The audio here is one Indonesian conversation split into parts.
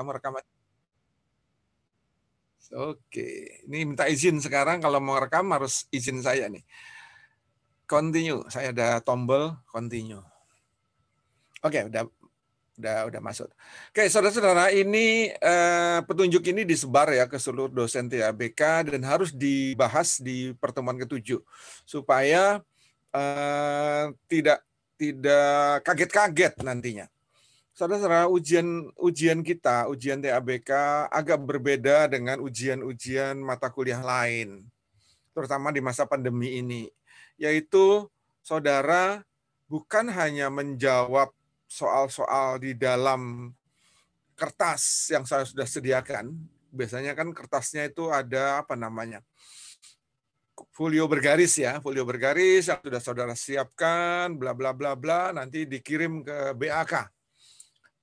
kamu rekam aja. Oke, ini minta izin sekarang kalau mau rekam harus izin saya nih. Continue, saya ada tombol continue. Oke, udah udah udah masuk. Oke, saudara-saudara, ini eh, petunjuk ini disebar ya ke seluruh dosen TABK dan harus dibahas di pertemuan ketujuh supaya eh, tidak tidak kaget-kaget nantinya saudara-saudara ujian ujian kita, ujian TABK agak berbeda dengan ujian-ujian mata kuliah lain, terutama di masa pandemi ini, yaitu saudara bukan hanya menjawab soal-soal di dalam kertas yang saya sudah sediakan. Biasanya kan kertasnya itu ada apa namanya? folio bergaris ya, folio bergaris yang sudah saudara siapkan, bla bla bla bla, nanti dikirim ke BAK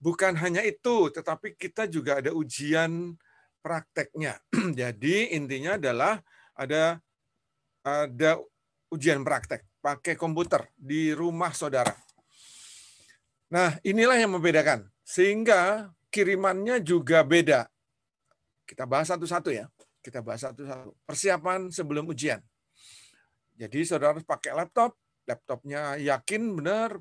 bukan hanya itu, tetapi kita juga ada ujian prakteknya. Jadi intinya adalah ada ada ujian praktek pakai komputer di rumah saudara. Nah, inilah yang membedakan. Sehingga kirimannya juga beda. Kita bahas satu-satu ya. Kita bahas satu-satu. Persiapan sebelum ujian. Jadi saudara harus pakai laptop, laptopnya yakin benar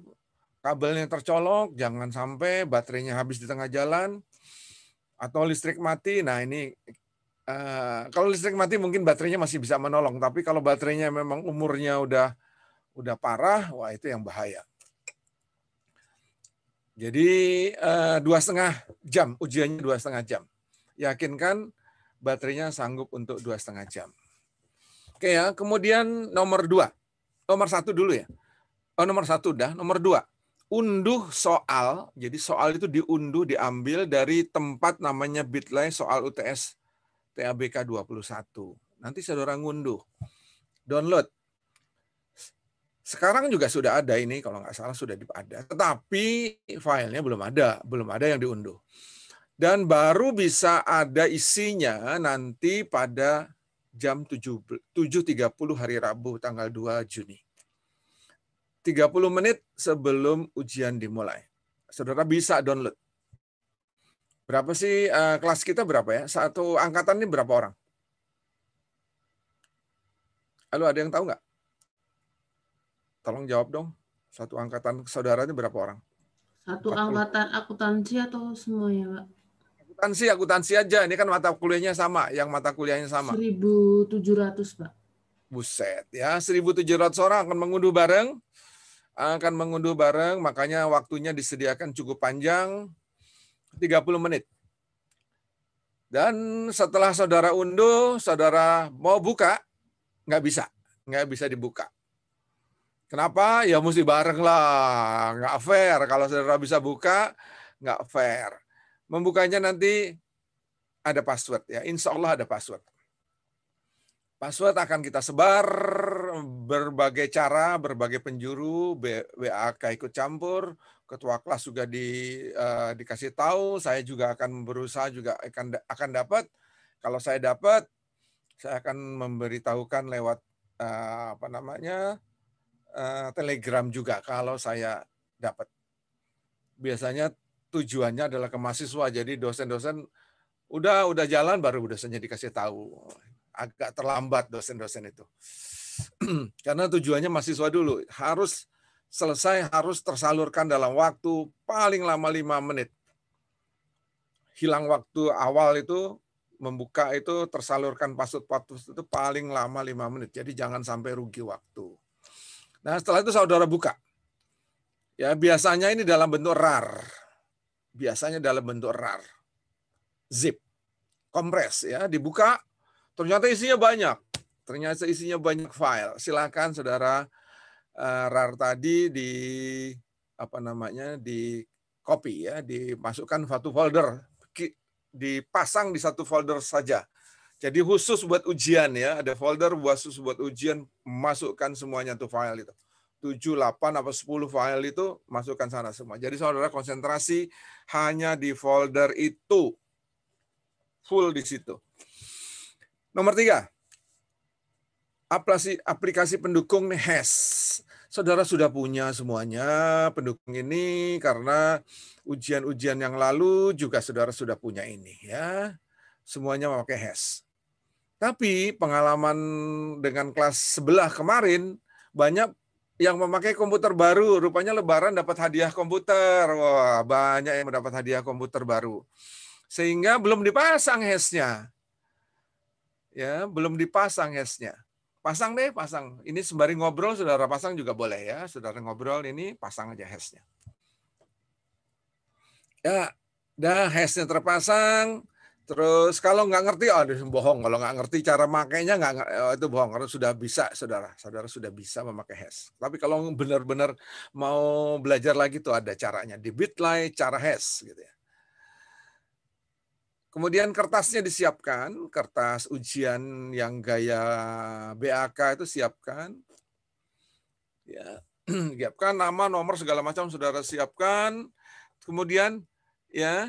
kabelnya tercolok, jangan sampai baterainya habis di tengah jalan atau listrik mati. Nah, ini uh, kalau listrik mati mungkin baterainya masih bisa menolong, tapi kalau baterainya memang umurnya udah udah parah, wah itu yang bahaya. Jadi eh, dua setengah jam ujiannya dua setengah jam. Yakinkan baterainya sanggup untuk dua setengah jam. Oke ya. Kemudian nomor dua, nomor satu dulu ya. Oh nomor satu dah. Nomor dua, unduh soal. Jadi soal itu diunduh, diambil dari tempat namanya bitly soal UTS TABK 21. Nanti saudara ngunduh. Download. Sekarang juga sudah ada ini, kalau nggak salah sudah ada. Tetapi filenya belum ada, belum ada yang diunduh. Dan baru bisa ada isinya nanti pada jam 7.30 hari Rabu tanggal 2 Juni. 30 menit sebelum ujian dimulai. Saudara bisa download. Berapa sih uh, kelas kita berapa ya? Satu angkatan ini berapa orang? Halo, ada yang tahu nggak? Tolong jawab dong. Satu angkatan saudaranya berapa orang? Satu angkatan akuntansi atau semuanya, Pak? Akuntansi, akuntansi aja. Ini kan mata kuliahnya sama, yang mata kuliahnya sama. 1.700, Pak. Buset, ya. 1.700 orang akan mengunduh bareng akan mengunduh bareng, makanya waktunya disediakan cukup panjang, 30 menit. Dan setelah saudara unduh, saudara mau buka, nggak bisa. Nggak bisa dibuka. Kenapa? Ya mesti bareng lah. Nggak fair. Kalau saudara bisa buka, nggak fair. Membukanya nanti ada password. ya Insya Allah ada password. Password akan kita sebar berbagai cara, berbagai penjuru, WAK ikut campur, ketua kelas juga di uh, dikasih tahu, saya juga akan berusaha juga akan akan dapat. Kalau saya dapat, saya akan memberitahukan lewat uh, apa namanya uh, telegram juga kalau saya dapat. Biasanya tujuannya adalah ke mahasiswa, jadi dosen-dosen udah udah jalan baru dosennya dikasih tahu agak terlambat dosen-dosen itu. Karena tujuannya mahasiswa dulu harus selesai harus tersalurkan dalam waktu paling lama lima menit. Hilang waktu awal itu membuka itu tersalurkan pasut patus itu paling lama lima menit. Jadi jangan sampai rugi waktu. Nah, setelah itu saudara buka. Ya, biasanya ini dalam bentuk RAR. Biasanya dalam bentuk RAR. Zip. Kompres ya, dibuka ternyata isinya banyak. Ternyata isinya banyak file. Silakan saudara eh, RAR tadi di apa namanya di copy ya, dimasukkan satu folder, dipasang di satu folder saja. Jadi khusus buat ujian ya, ada folder buat khusus buat ujian, masukkan semuanya tuh file itu. 7, 8, apa 10 file itu masukkan sana semua. Jadi saudara konsentrasi hanya di folder itu. Full di situ. Nomor tiga, aplikasi aplikasi pendukung nih HES. Saudara sudah punya semuanya pendukung ini karena ujian-ujian yang lalu juga saudara sudah punya ini ya. Semuanya memakai HES. Tapi pengalaman dengan kelas sebelah kemarin banyak yang memakai komputer baru. Rupanya lebaran dapat hadiah komputer. Wah, banyak yang mendapat hadiah komputer baru. Sehingga belum dipasang hes Ya, belum dipasang hes pasang deh pasang ini sembari ngobrol saudara pasang juga boleh ya saudara ngobrol ini pasang aja hashnya ya dah hashnya terpasang terus kalau nggak ngerti oh aduh bohong kalau nggak ngerti cara makainya nggak oh, itu bohong karena sudah bisa saudara saudara sudah bisa memakai hash tapi kalau benar-benar mau belajar lagi tuh ada caranya di bitly cara hash gitu ya Kemudian kertasnya disiapkan, kertas ujian yang gaya BAK itu siapkan. Ya, siapkan nama, nomor segala macam saudara siapkan. Kemudian ya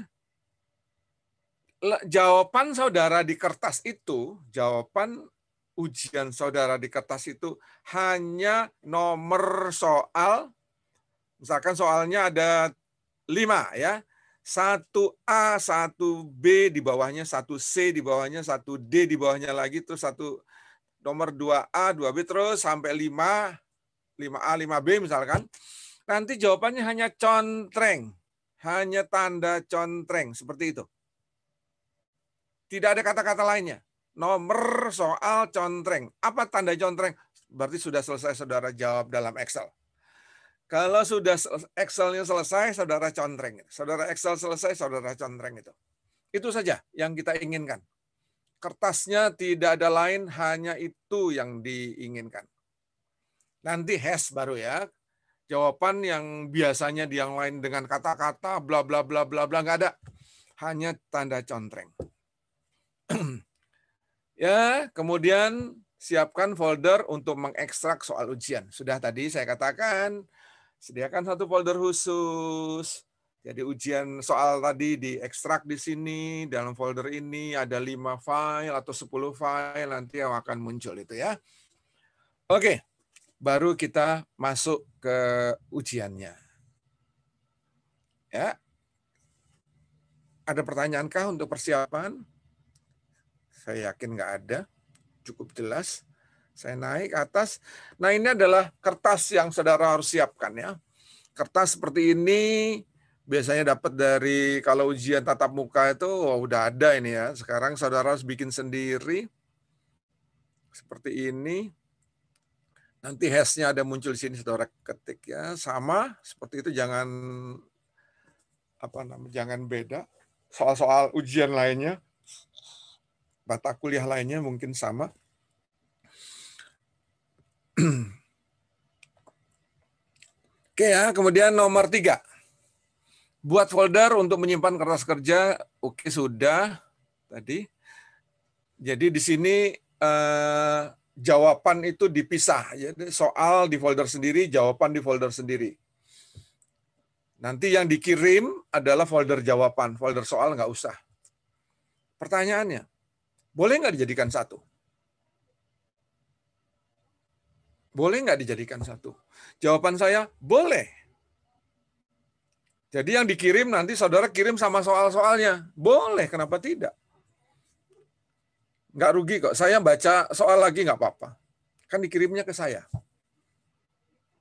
jawaban saudara di kertas itu, jawaban ujian saudara di kertas itu hanya nomor soal misalkan soalnya ada lima ya 1A, 1B di bawahnya, 1C di bawahnya, 1D di bawahnya lagi, terus satu nomor 2A, 2B, terus sampai 5, 5A, 5B misalkan. Nanti jawabannya hanya contreng. Hanya tanda contreng, seperti itu. Tidak ada kata-kata lainnya. Nomor soal contreng. Apa tanda contreng? Berarti sudah selesai saudara jawab dalam Excel. Kalau sudah excel Excelnya selesai, saudara contreng. Saudara Excel selesai, saudara contreng itu. Itu saja yang kita inginkan. Kertasnya tidak ada lain, hanya itu yang diinginkan. Nanti has baru ya. Jawaban yang biasanya di yang lain dengan kata-kata bla bla bla bla bla nggak ada. Hanya tanda contreng. ya, kemudian siapkan folder untuk mengekstrak soal ujian. Sudah tadi saya katakan sediakan satu folder khusus. Jadi ujian soal tadi diekstrak di sini, dalam folder ini ada lima file atau 10 file nanti yang akan muncul itu ya. Oke, baru kita masuk ke ujiannya. Ya. Ada pertanyaankah untuk persiapan? Saya yakin nggak ada. Cukup jelas. Saya naik atas. Nah ini adalah kertas yang saudara harus siapkan ya. Kertas seperti ini biasanya dapat dari kalau ujian tatap muka itu oh, udah ada ini ya. Sekarang saudara harus bikin sendiri. Seperti ini. Nanti hashnya ada muncul di sini saudara ketik ya. Sama seperti itu jangan apa namanya jangan beda soal-soal ujian lainnya mata kuliah lainnya mungkin sama Oke ya, kemudian nomor tiga. Buat folder untuk menyimpan kertas kerja. Oke, sudah tadi. Jadi di sini eh, jawaban itu dipisah. Jadi soal di folder sendiri, jawaban di folder sendiri. Nanti yang dikirim adalah folder jawaban. Folder soal nggak usah. Pertanyaannya, boleh nggak dijadikan satu? Boleh nggak dijadikan satu? Jawaban saya, boleh. Jadi yang dikirim nanti saudara kirim sama soal-soalnya. Boleh, kenapa tidak? Nggak rugi kok, saya baca soal lagi nggak apa-apa. Kan dikirimnya ke saya.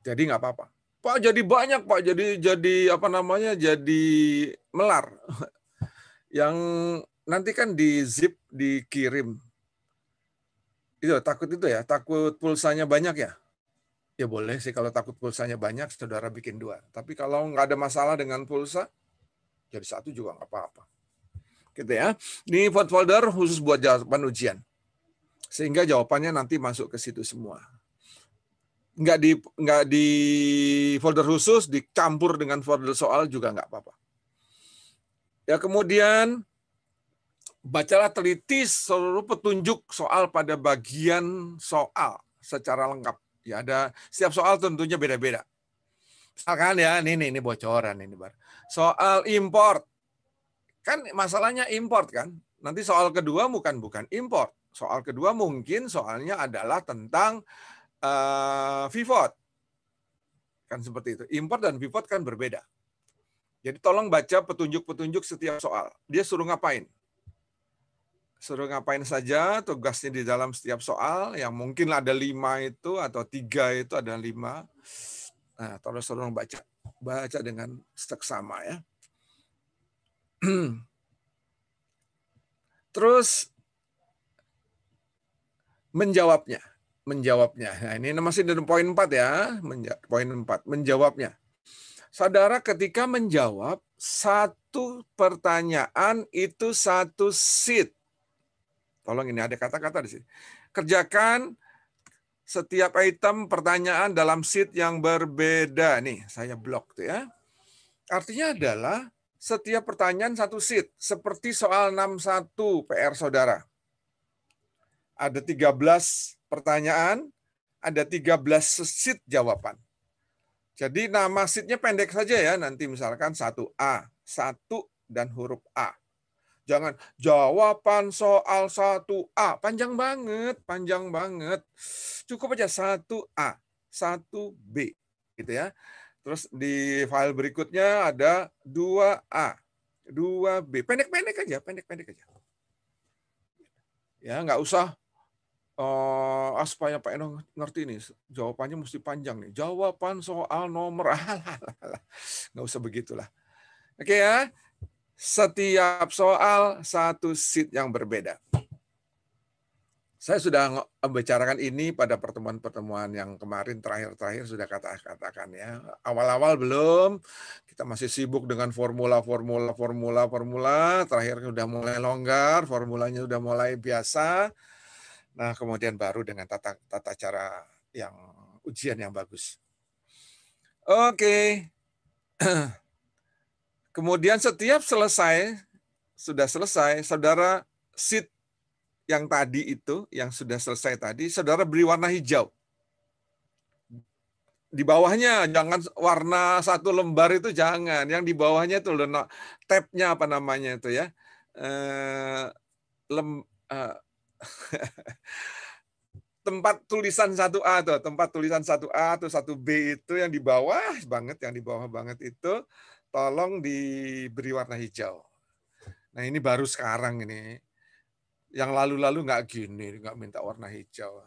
Jadi nggak apa-apa. Pak jadi banyak Pak, jadi jadi apa namanya? Jadi melar. Yang nanti kan di zip dikirim. Itu takut itu ya, takut pulsanya banyak ya ya boleh sih kalau takut pulsanya banyak, saudara bikin dua. Tapi kalau nggak ada masalah dengan pulsa, jadi satu juga nggak apa-apa. Gitu ya. Ini folder khusus buat jawaban ujian. Sehingga jawabannya nanti masuk ke situ semua. Nggak di, nggak di folder khusus, dicampur dengan folder soal juga nggak apa-apa. Ya kemudian bacalah teliti seluruh petunjuk soal pada bagian soal secara lengkap. Ya ada setiap soal tentunya beda-beda. Misalkan ya, ini ini ini bocoran ini bar. Soal import. Kan masalahnya import kan? Nanti soal kedua bukan bukan import. Soal kedua mungkin soalnya adalah tentang uh, eh, pivot. Kan seperti itu. Import dan pivot kan berbeda. Jadi tolong baca petunjuk-petunjuk setiap soal. Dia suruh ngapain? suruh ngapain saja tugasnya di dalam setiap soal yang mungkin ada lima itu atau tiga itu ada lima nah terus suruh baca baca dengan seksama ya terus menjawabnya menjawabnya nah ini masih dari poin empat ya Menja poin empat menjawabnya saudara ketika menjawab satu pertanyaan itu satu seat Tolong ini ada kata-kata di sini. Kerjakan setiap item pertanyaan dalam sheet yang berbeda. Nih, saya blok tuh ya. Artinya adalah setiap pertanyaan satu sheet, seperti soal 61 PR Saudara. Ada 13 pertanyaan, ada 13 sheet jawaban. Jadi nama sheetnya pendek saja ya, nanti misalkan 1A, 1 dan huruf A. Jangan jawaban soal 1A. Panjang banget, panjang banget. Cukup aja 1A, 1B gitu ya. Terus di file berikutnya ada 2A, 2B. Pendek-pendek aja, pendek-pendek aja. Ya, nggak usah uh, eh, ah, supaya Pak Eno ngerti nih, jawabannya mesti panjang nih. Jawaban soal nomor, nggak usah begitulah. Oke okay, ya. Setiap soal satu sheet yang berbeda. Saya sudah membicarakan ini pada pertemuan-pertemuan yang kemarin terakhir-terakhir sudah kata-katakan ya. Awal-awal belum, kita masih sibuk dengan formula, formula, formula, formula. Terakhir sudah mulai longgar, formulanya sudah mulai biasa. Nah, kemudian baru dengan tata, tata cara yang ujian yang bagus. Oke. Okay. Kemudian setiap selesai, sudah selesai, saudara sit yang tadi itu, yang sudah selesai tadi, saudara beri warna hijau. Di bawahnya jangan warna satu lembar itu jangan. Yang di bawahnya itu tapnya apa namanya itu ya. Eh, lem, eh, tempat tulisan 1A atau tempat tulisan 1A atau 1B itu yang di bawah banget, yang di bawah banget itu tolong diberi warna hijau. Nah ini baru sekarang ini. Yang lalu-lalu nggak gini, nggak minta warna hijau.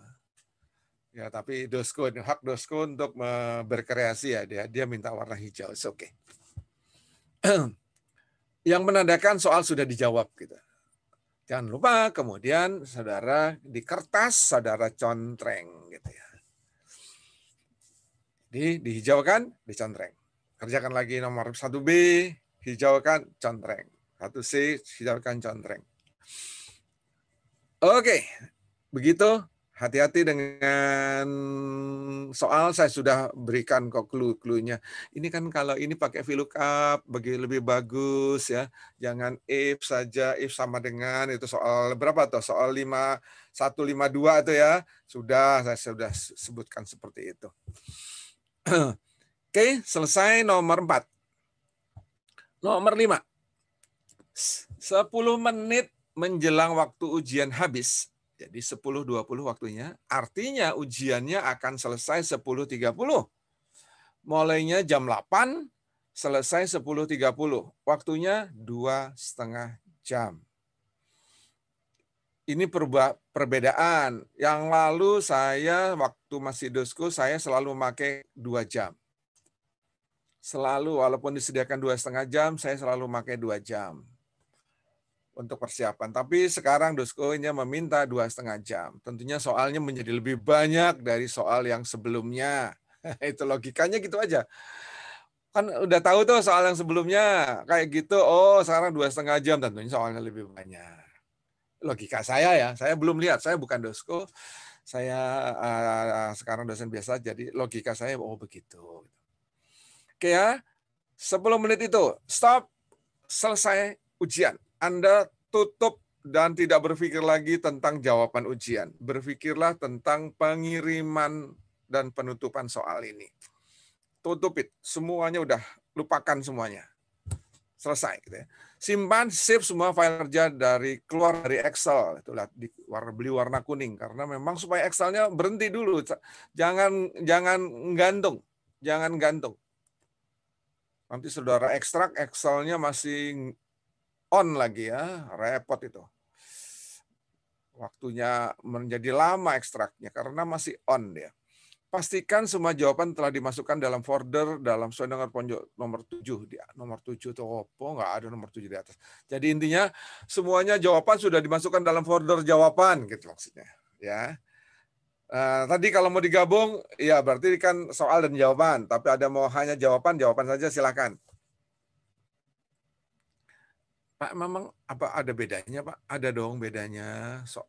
Ya tapi Dosko, hak Dosko untuk berkreasi ya dia, dia minta warna hijau. Oke. Okay. Yang menandakan soal sudah dijawab gitu. Jangan lupa kemudian saudara di kertas saudara contreng gitu ya. Di, dihijaukan, dicontreng. Kerjakan lagi nomor 1B, hijaukan contreng. 1C, hijaukan contreng. Oke, begitu. Hati-hati dengan soal saya sudah berikan kok clue-cluenya. Ini kan kalau ini pakai VLOOKUP bagi lebih bagus ya. Jangan if saja, if sama dengan itu soal berapa tuh? Soal lima dua itu ya. Sudah saya sudah sebutkan seperti itu. Oke, selesai nomor 4. Nomor 5. 10 menit menjelang waktu ujian habis. Jadi 10.20 waktunya. Artinya ujiannya akan selesai 10.30. Mulainya jam 8, selesai 10.30. Waktunya dua setengah jam. Ini perbedaan. Yang lalu saya waktu masih dosku saya selalu memakai dua jam selalu walaupun disediakan dua setengah jam, saya selalu pakai dua jam untuk persiapan. Tapi sekarang Dosko ini meminta dua setengah jam. Tentunya soalnya menjadi lebih banyak dari soal yang sebelumnya. Itu logikanya gitu aja. Kan udah tahu tuh soal yang sebelumnya kayak gitu. Oh sekarang dua setengah jam tentunya soalnya lebih banyak. Logika saya ya, saya belum lihat. Saya bukan Dosko saya uh, sekarang dosen biasa jadi logika saya oh begitu Oke ya. 10 menit itu. Stop. Selesai ujian. Anda tutup dan tidak berpikir lagi tentang jawaban ujian. Berpikirlah tentang pengiriman dan penutupan soal ini. Tutupit, Semuanya udah lupakan semuanya. Selesai gitu ya. Simpan save semua file kerja dari keluar dari Excel. Itulah di warna beli warna kuning karena memang supaya Excelnya berhenti dulu. Jangan jangan gantung. Jangan gantung. Nanti saudara ekstrak Excelnya masih on lagi ya, repot itu. Waktunya menjadi lama ekstraknya karena masih on ya Pastikan semua jawaban telah dimasukkan dalam folder dalam sesuai dengan pojok nomor 7 dia. Nomor 7 tuh opo nggak ada nomor 7 di atas. Jadi intinya semuanya jawaban sudah dimasukkan dalam folder jawaban gitu maksudnya ya. Eh, tadi kalau mau digabung, ya berarti kan soal dan jawaban. Tapi ada mau hanya jawaban, jawaban saja silakan. Pak, memang apa ada bedanya Pak? Ada dong bedanya. So,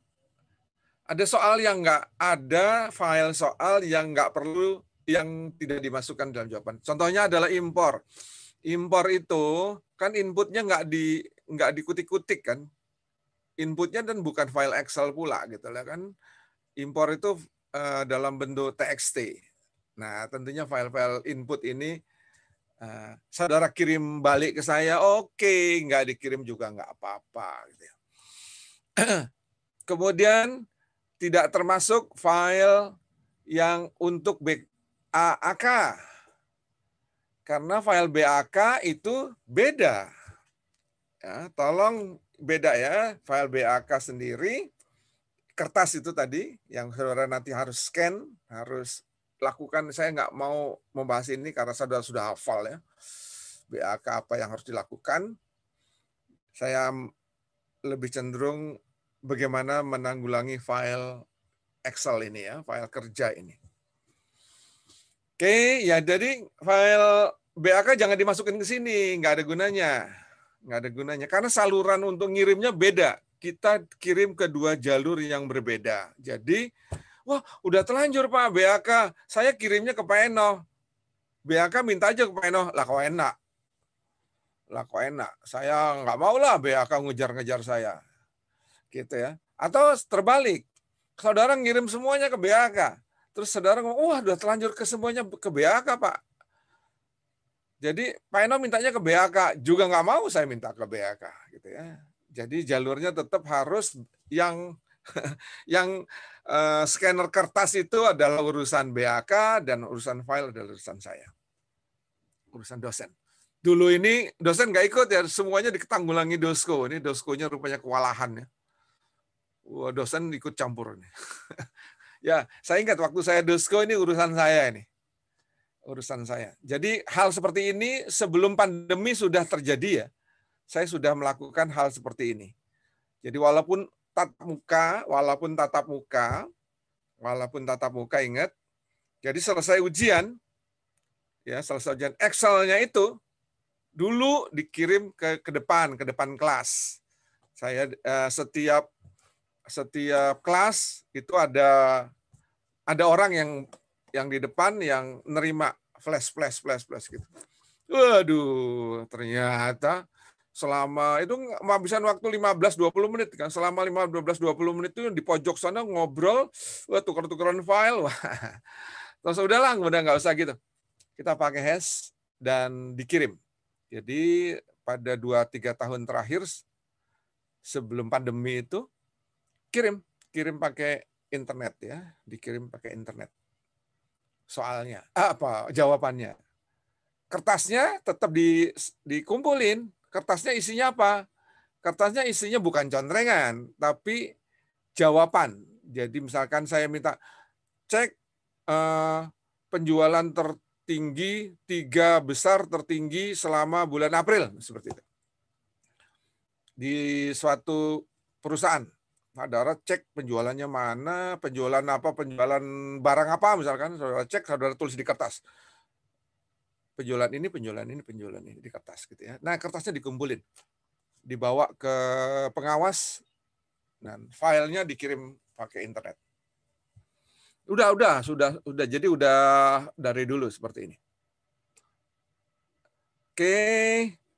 ada soal yang nggak ada file soal yang nggak perlu yang tidak dimasukkan dalam jawaban. Contohnya adalah impor. Impor itu kan inputnya nggak di nggak dikutik-kutik kan. Inputnya dan bukan file Excel pula gitu lah kan impor itu eh, dalam bentuk TXT. Nah, tentunya file-file input ini eh, saudara kirim balik ke saya, oke, okay. nggak dikirim juga nggak apa-apa. Gitu ya. Kemudian tidak termasuk file yang untuk BAK. Karena file BAK itu beda. Ya, tolong beda ya, file BAK sendiri kertas itu tadi yang saudara nanti harus scan, harus lakukan. Saya nggak mau membahas ini karena saudara sudah hafal ya. BAK apa yang harus dilakukan. Saya lebih cenderung bagaimana menanggulangi file Excel ini ya, file kerja ini. Oke, ya jadi file BAK jangan dimasukin ke sini, nggak ada gunanya. Nggak ada gunanya, karena saluran untuk ngirimnya beda kita kirim ke dua jalur yang berbeda. Jadi, wah udah terlanjur Pak BAK, saya kirimnya ke Pak Eno. BAK minta aja ke Pak Eno, lah kok enak. Lah kok enak, saya nggak mau lah BAK ngejar-ngejar saya. Gitu ya. Atau terbalik, saudara ngirim semuanya ke BAK. Terus saudara ngomong, wah udah terlanjur ke semuanya ke BAK Pak. Jadi Pak Eno mintanya ke BAK, juga nggak mau saya minta ke BAK gitu ya. Jadi jalurnya tetap harus yang yang uh, scanner kertas itu adalah urusan BAK dan urusan file adalah urusan saya. Urusan dosen. Dulu ini dosen nggak ikut ya semuanya diketanggulangi dosko. Ini doskonya rupanya kewalahan ya. Wah, dosen ikut campur nih. ya, saya ingat waktu saya dosko ini urusan saya ini urusan saya. Jadi hal seperti ini sebelum pandemi sudah terjadi ya saya sudah melakukan hal seperti ini. Jadi walaupun tatap muka, walaupun tatap muka, walaupun tatap muka ingat. Jadi selesai ujian, ya selesai ujian Excelnya itu dulu dikirim ke ke depan, ke depan kelas. Saya eh, setiap setiap kelas itu ada ada orang yang yang di depan yang nerima flash flash flash flash gitu. Waduh, ternyata selama itu menghabiskan waktu 15-20 menit kan selama 15-20 menit itu di pojok sana ngobrol wah tuker-tukeran file wah terus udahlah udah nggak usah gitu kita pakai hash dan dikirim jadi pada 2-3 tahun terakhir sebelum pandemi itu kirim kirim pakai internet ya dikirim pakai internet soalnya apa jawabannya kertasnya tetap di dikumpulin kertasnya isinya apa? Kertasnya isinya bukan contrengan, tapi jawaban. Jadi misalkan saya minta cek eh, penjualan tertinggi tiga besar tertinggi selama bulan April seperti itu di suatu perusahaan. Saudara cek penjualannya mana, penjualan apa, penjualan barang apa misalkan, saudara cek, saudara tulis di kertas penjualan ini, penjualan ini, penjualan ini di kertas gitu ya. Nah, kertasnya dikumpulin. Dibawa ke pengawas dan filenya dikirim pakai internet. Udah, udah, sudah, udah. Jadi udah dari dulu seperti ini. Oke,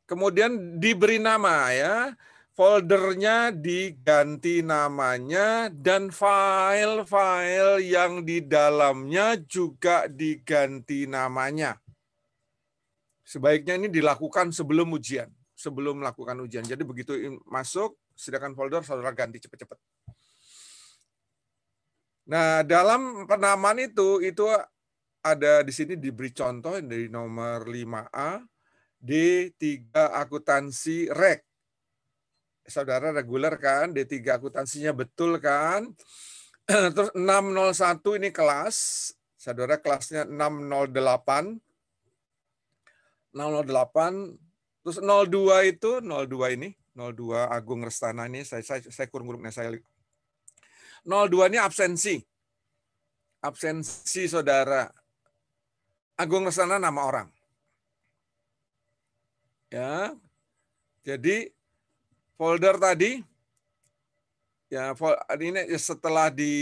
kemudian diberi nama ya. Foldernya diganti namanya dan file-file yang di dalamnya juga diganti namanya. Sebaiknya ini dilakukan sebelum ujian, sebelum melakukan ujian. Jadi begitu masuk, sedangkan folder, saudara ganti cepat-cepat. Nah, dalam penamaan itu, itu ada di sini diberi contoh dari nomor 5A, D3 akuntansi rek. Saudara reguler kan, D3 akuntansinya betul kan. Terus 601 ini kelas, saudara kelasnya 608, 008 terus 02 itu 02 ini 02 Agung Restana ini saya saya, saya kurung grupnya nah, saya 02 ini absensi absensi saudara Agung Restana nama orang ya jadi folder tadi ya ini ya, setelah di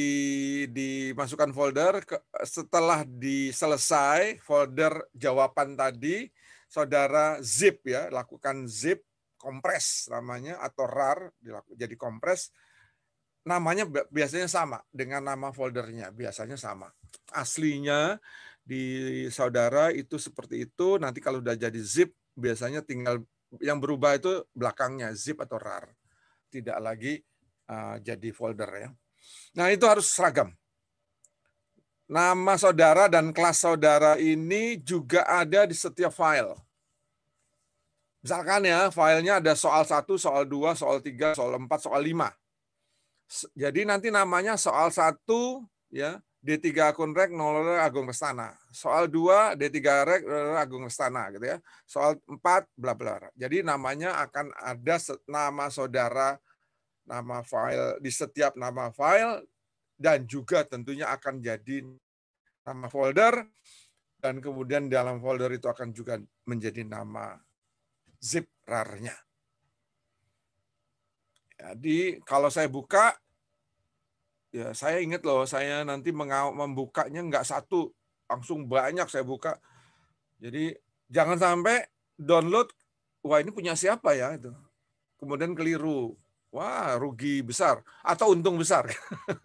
dimasukkan folder setelah diselesai folder jawaban tadi saudara zip ya, lakukan zip kompres namanya atau rar jadi kompres namanya biasanya sama dengan nama foldernya biasanya sama aslinya di saudara itu seperti itu nanti kalau udah jadi zip biasanya tinggal yang berubah itu belakangnya zip atau rar tidak lagi uh, jadi folder ya nah itu harus seragam Nama saudara dan kelas saudara ini juga ada di setiap file. Misalkan ya, filenya ada soal 1, soal 2, soal 3, soal 4, soal 5. Jadi nanti namanya soal 1 ya, D3 akun rek 0 Agung restana. Soal 2 D3 rek Agung restana. gitu ya. Soal 4 bla bla. Jadi namanya akan ada nama saudara nama file di setiap nama file dan juga tentunya akan jadi nama folder dan kemudian dalam folder itu akan juga menjadi nama zip rarnya. Jadi kalau saya buka, ya saya ingat loh, saya nanti membukanya nggak satu, langsung banyak saya buka. Jadi jangan sampai download, wah ini punya siapa ya itu. Kemudian keliru. Wah, rugi besar atau untung besar.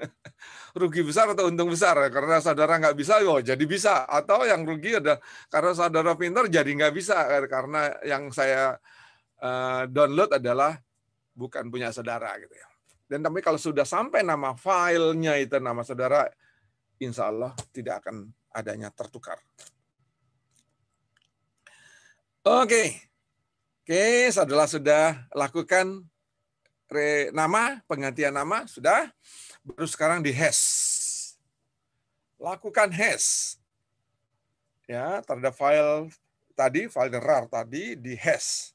rugi besar atau untung besar karena saudara nggak bisa, yo oh, jadi bisa. Atau yang rugi ada karena saudara pintar jadi nggak bisa karena yang saya eh, download adalah bukan punya saudara gitu ya. Dan tapi kalau sudah sampai nama filenya itu nama saudara, insya Allah tidak akan adanya tertukar. Oke, okay. oke, okay, saudara sudah lakukan re, nama, penggantian nama sudah, baru sekarang di hash. Lakukan hash. Ya, terhadap file tadi, file rar tadi di hash.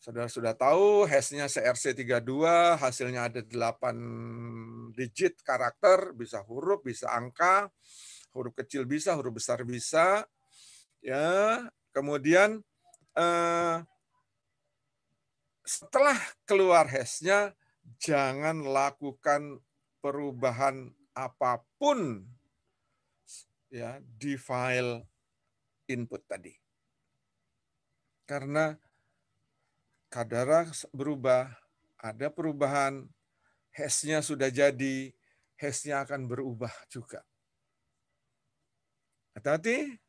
Saudara sudah tahu hashnya CRC32, hasilnya ada 8 digit karakter, bisa huruf, bisa angka, huruf kecil bisa, huruf besar bisa. Ya, kemudian eh, setelah keluar hashnya, jangan lakukan perubahan apapun ya di file input tadi. Karena kadara berubah, ada perubahan, hashnya sudah jadi, hashnya akan berubah juga. Hati-hati.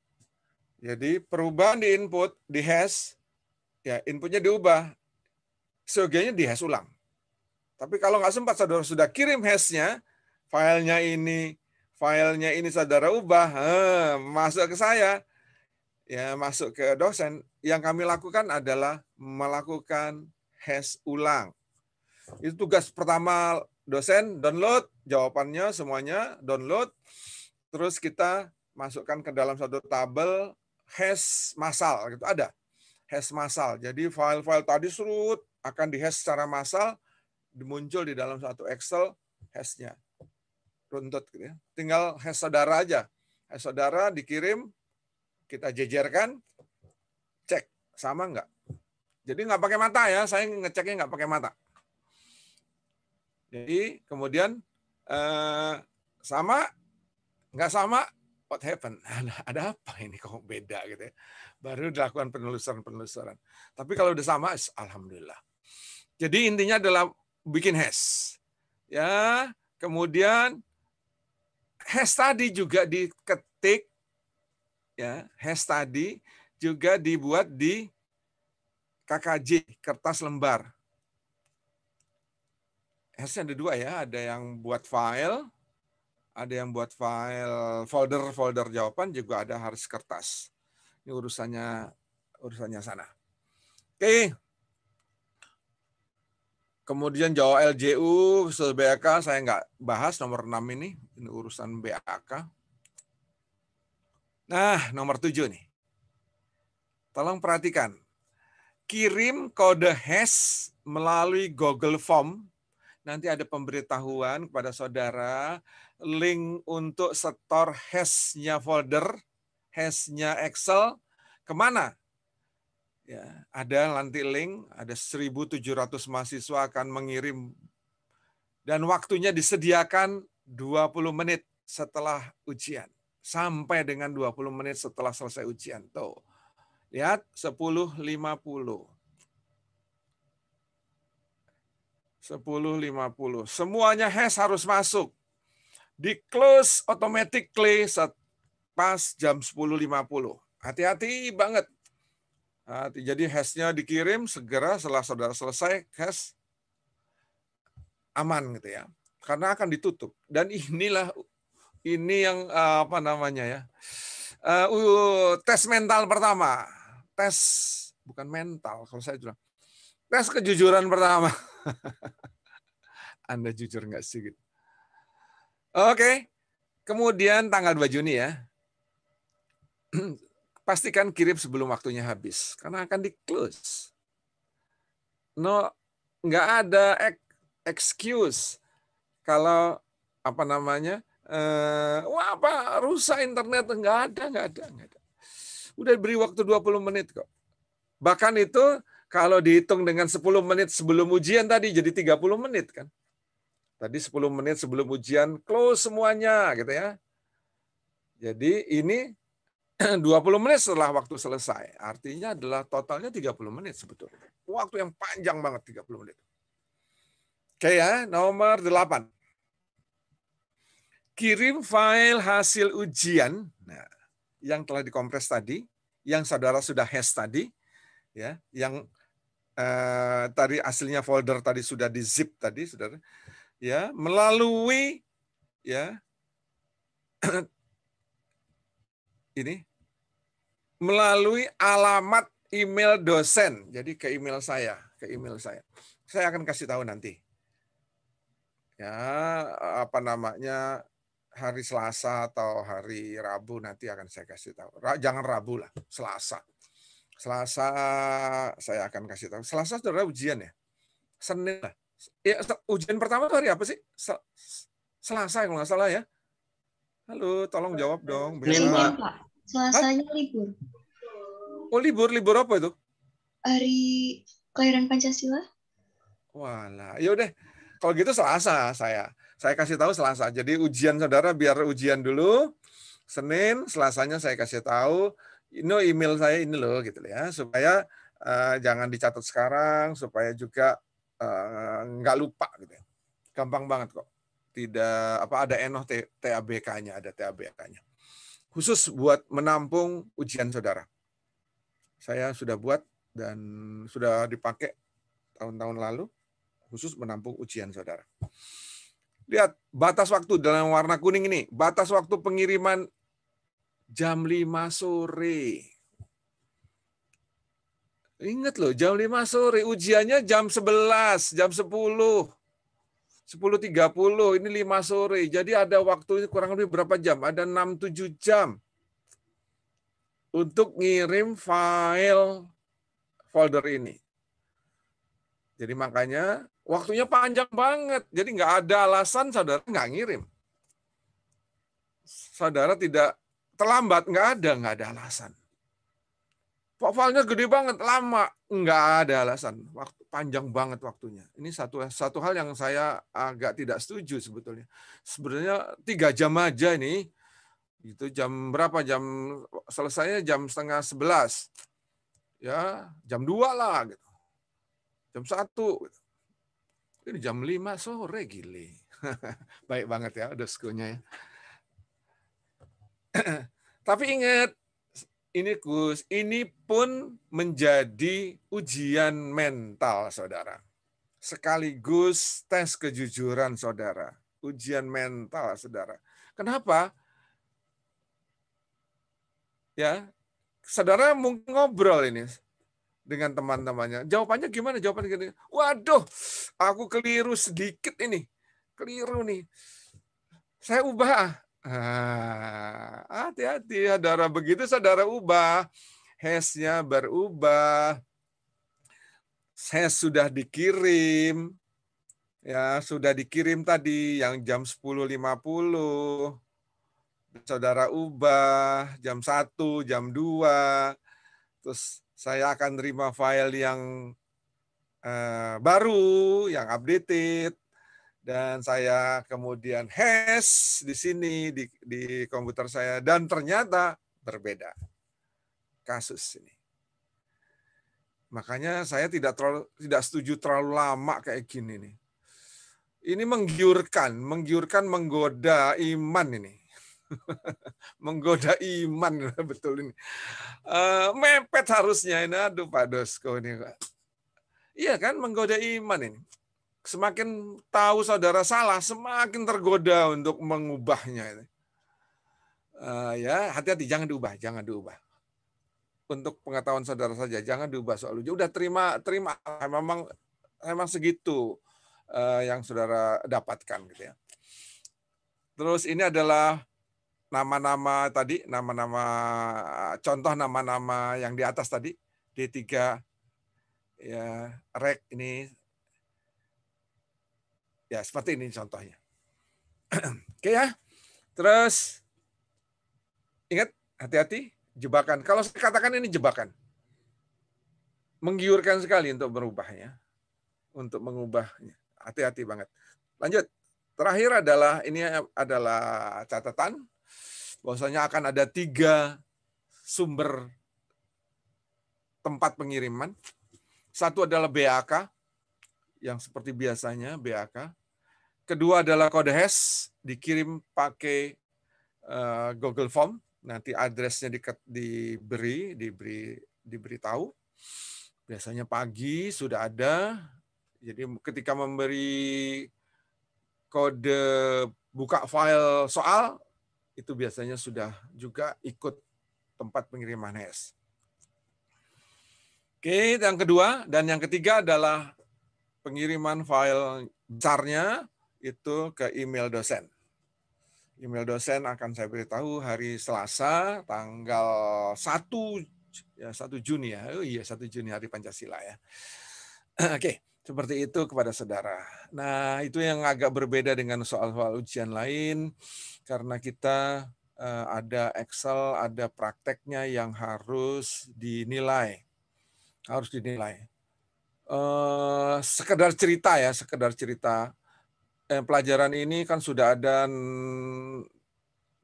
Jadi perubahan di input, di hash, ya inputnya diubah, di hash ulang. Tapi kalau nggak sempat saudara sudah kirim hash-nya, filenya ini, filenya ini saudara ubah, eh, masuk ke saya, ya masuk ke dosen. Yang kami lakukan adalah melakukan hash ulang. Itu tugas pertama dosen download jawabannya semuanya download terus kita masukkan ke dalam satu tabel hash masal gitu ada hash masal jadi file-file tadi surut akan dihash secara massal muncul di dalam satu Excel hashnya runtut gitu ya. tinggal hash saudara aja hash saudara dikirim kita jejerkan cek sama nggak jadi nggak pakai mata ya saya ngeceknya nggak pakai mata jadi kemudian eh, sama nggak sama what happened? Ada, ada apa ini kok beda gitu ya. Baru dilakukan penelusuran-penelusuran. Tapi kalau udah sama, alhamdulillah. Jadi intinya adalah bikin hash. Ya, kemudian hash tadi juga diketik ya, hash tadi juga dibuat di KKJ, kertas lembar. Hashnya ada dua ya, ada yang buat file, ada yang buat file folder-folder jawaban juga ada harus kertas. Ini urusannya urusannya sana. Oke. Okay. Kemudian Jawa LJU, Sulawesi BAK, saya nggak bahas nomor 6 ini, ini urusan BAK. Nah, nomor 7 nih. Tolong perhatikan. Kirim kode hash melalui Google Form. Nanti ada pemberitahuan kepada saudara link untuk setor hashnya folder, hashnya Excel, kemana? Ya, ada nanti link, ada 1.700 mahasiswa akan mengirim dan waktunya disediakan 20 menit setelah ujian sampai dengan 20 menit setelah selesai ujian. Tuh. Lihat 10.50. 10.50. Semuanya hes harus masuk. Di close automatically pas jam 10.50. Hati-hati banget. Nah, jadi hash-nya dikirim segera setelah saudara selesai hash aman gitu ya karena akan ditutup dan inilah ini yang ah, apa namanya ya uh, tes mental pertama tes bukan mental kalau saya bilang tes kejujuran pertama Anda jujur nggak sih gitu oke okay. kemudian tanggal 2 Juni ya pastikan kirim sebelum waktunya habis karena akan di close. No, nggak ada excuse kalau apa namanya eh, wah apa rusak internet nggak ada nggak ada nggak ada. Udah beri waktu 20 menit kok. Bahkan itu kalau dihitung dengan 10 menit sebelum ujian tadi jadi 30 menit kan. Tadi 10 menit sebelum ujian close semuanya gitu ya. Jadi ini 20 menit setelah waktu selesai. Artinya adalah totalnya 30 menit sebetulnya. Waktu yang panjang banget 30 menit. Oke ya, nomor 8. Kirim file hasil ujian nah, yang telah dikompres tadi, yang saudara sudah hash tadi, ya, yang eh, tadi hasilnya folder tadi sudah di zip tadi, saudara, ya, melalui ya ini melalui alamat email dosen. Jadi ke email saya, ke email saya. Saya akan kasih tahu nanti. Ya, apa namanya hari Selasa atau hari Rabu nanti akan saya kasih tahu. Jangan Rabu lah, Selasa. Selasa saya akan kasih tahu. Selasa sudah ujian ya. Senin lah. Ya, ujian pertama itu hari apa sih? Selasa kalau nggak salah ya. Halo, tolong jawab dong. Senin, Pak. Selasanya Hah? libur. Oh libur, libur apa itu? Hari kelahiran Pancasila. Wala, ya udah. Kalau gitu Selasa saya. Saya kasih tahu Selasa. Jadi ujian saudara biar ujian dulu. Senin, Selasanya saya kasih tahu. Ini email saya ini loh gitu ya, supaya uh, jangan dicatat sekarang, supaya juga uh, lupa gitu. Ya. Gampang banget kok. Tidak apa ada enoh TABK-nya, ada TABK-nya khusus buat menampung ujian saudara. Saya sudah buat dan sudah dipakai tahun-tahun lalu khusus menampung ujian saudara. Lihat batas waktu dalam warna kuning ini, batas waktu pengiriman jam 5 sore. Ingat loh, jam 5 sore ujiannya jam 11, jam 10. 10.30, ini 5 sore. Jadi ada waktu ini kurang lebih berapa jam? Ada 6-7 jam untuk ngirim file folder ini. Jadi makanya waktunya panjang banget. Jadi nggak ada alasan saudara nggak ngirim. Saudara tidak terlambat, nggak ada, nggak ada alasan. Falnya gede banget, lama. Enggak ada alasan. Waktu panjang banget waktunya. Ini satu satu hal yang saya agak tidak setuju sebetulnya. Sebenarnya tiga jam aja ini, Itu jam berapa? Jam selesainya jam setengah sebelas. Ya, jam dua lah gitu. Jam satu. Gitu. Ini jam lima sore gile. Baik banget ya udah ya. Tapi ingat, ini Gus, ini pun menjadi ujian mental saudara. Sekaligus tes kejujuran saudara, ujian mental saudara. Kenapa? Ya, saudara mau ngobrol ini dengan teman-temannya. Jawabannya gimana? Jawabannya gini. Waduh, aku keliru sedikit ini. Keliru nih. Saya ubah ah. Hati-hati, ah, saudara. Begitu saudara ubah, hesnya berubah. Hes sudah dikirim, ya sudah dikirim tadi yang jam 10.50. Saudara ubah jam 1, jam 2. Terus saya akan terima file yang eh, baru, yang updated dan saya kemudian hash di sini di, di komputer saya dan ternyata berbeda kasus ini. Makanya saya tidak terlalu tidak setuju terlalu lama kayak gini nih. Ini menggiurkan, menggiurkan menggoda iman ini. menggoda iman betul ini. Uh, mepet harusnya ini aduh Pak Dosko ini. Iya kan menggoda iman ini semakin tahu saudara salah, semakin tergoda untuk mengubahnya. Uh, ya hati-hati, jangan diubah, jangan diubah. Untuk pengetahuan saudara saja, jangan diubah soal ujian. Udah terima, terima. Memang, memang segitu uh, yang saudara dapatkan gitu ya. Terus ini adalah nama-nama tadi, nama-nama contoh nama-nama yang di atas tadi D3 ya rek ini Ya, seperti ini contohnya. Oke ya. Terus ingat hati-hati jebakan. Kalau saya katakan ini jebakan. Menggiurkan sekali untuk berubahnya. Untuk mengubahnya. Hati-hati banget. Lanjut. Terakhir adalah ini adalah catatan bahwasanya akan ada tiga sumber tempat pengiriman. Satu adalah BAK yang seperti biasanya BAK. Kedua adalah kode hash dikirim pakai uh, Google Form. Nanti addressnya di, diberi, diberi, diberitahu. Biasanya pagi sudah ada. Jadi ketika memberi kode buka file soal, itu biasanya sudah juga ikut tempat pengiriman hash. Oke, yang kedua dan yang ketiga adalah pengiriman file besarnya itu ke email dosen. Email dosen akan saya beritahu hari Selasa tanggal 1 ya 1 Juni ya. Oh iya 1 Juni hari Pancasila ya. Oke, seperti itu kepada saudara. Nah, itu yang agak berbeda dengan soal-soal ujian lain karena kita eh, ada Excel, ada prakteknya yang harus dinilai. Harus dinilai. Eh, sekedar cerita ya, sekedar cerita eh, pelajaran ini kan sudah ada 15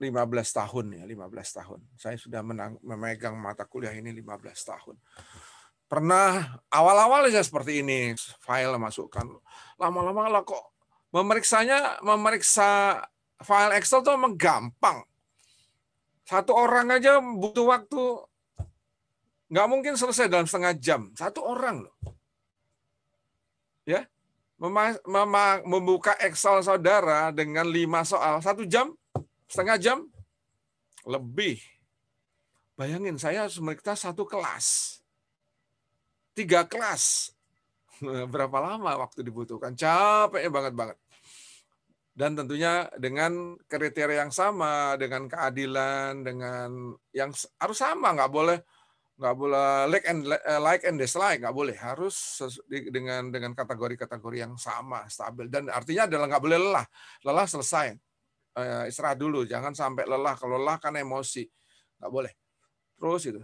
tahun ya, 15 tahun. Saya sudah menang, memegang mata kuliah ini 15 tahun. Pernah awal-awal saya seperti ini, file masukkan. Lama-lama lah kok memeriksanya, memeriksa file Excel tuh memang gampang. Satu orang aja butuh waktu nggak mungkin selesai dalam setengah jam. Satu orang loh. Ya, membuka Excel saudara dengan lima soal satu jam setengah jam lebih. Bayangin saya harus meriksa satu kelas, tiga kelas, berapa lama waktu dibutuhkan? Capek banget banget. Dan tentunya dengan kriteria yang sama, dengan keadilan, dengan yang harus sama, nggak boleh nggak boleh like and eh, like and dislike nggak boleh harus dengan dengan kategori-kategori yang sama stabil dan artinya adalah nggak boleh lelah lelah selesai eh, istirahat dulu jangan sampai lelah kalau lelah kan emosi nggak boleh terus itu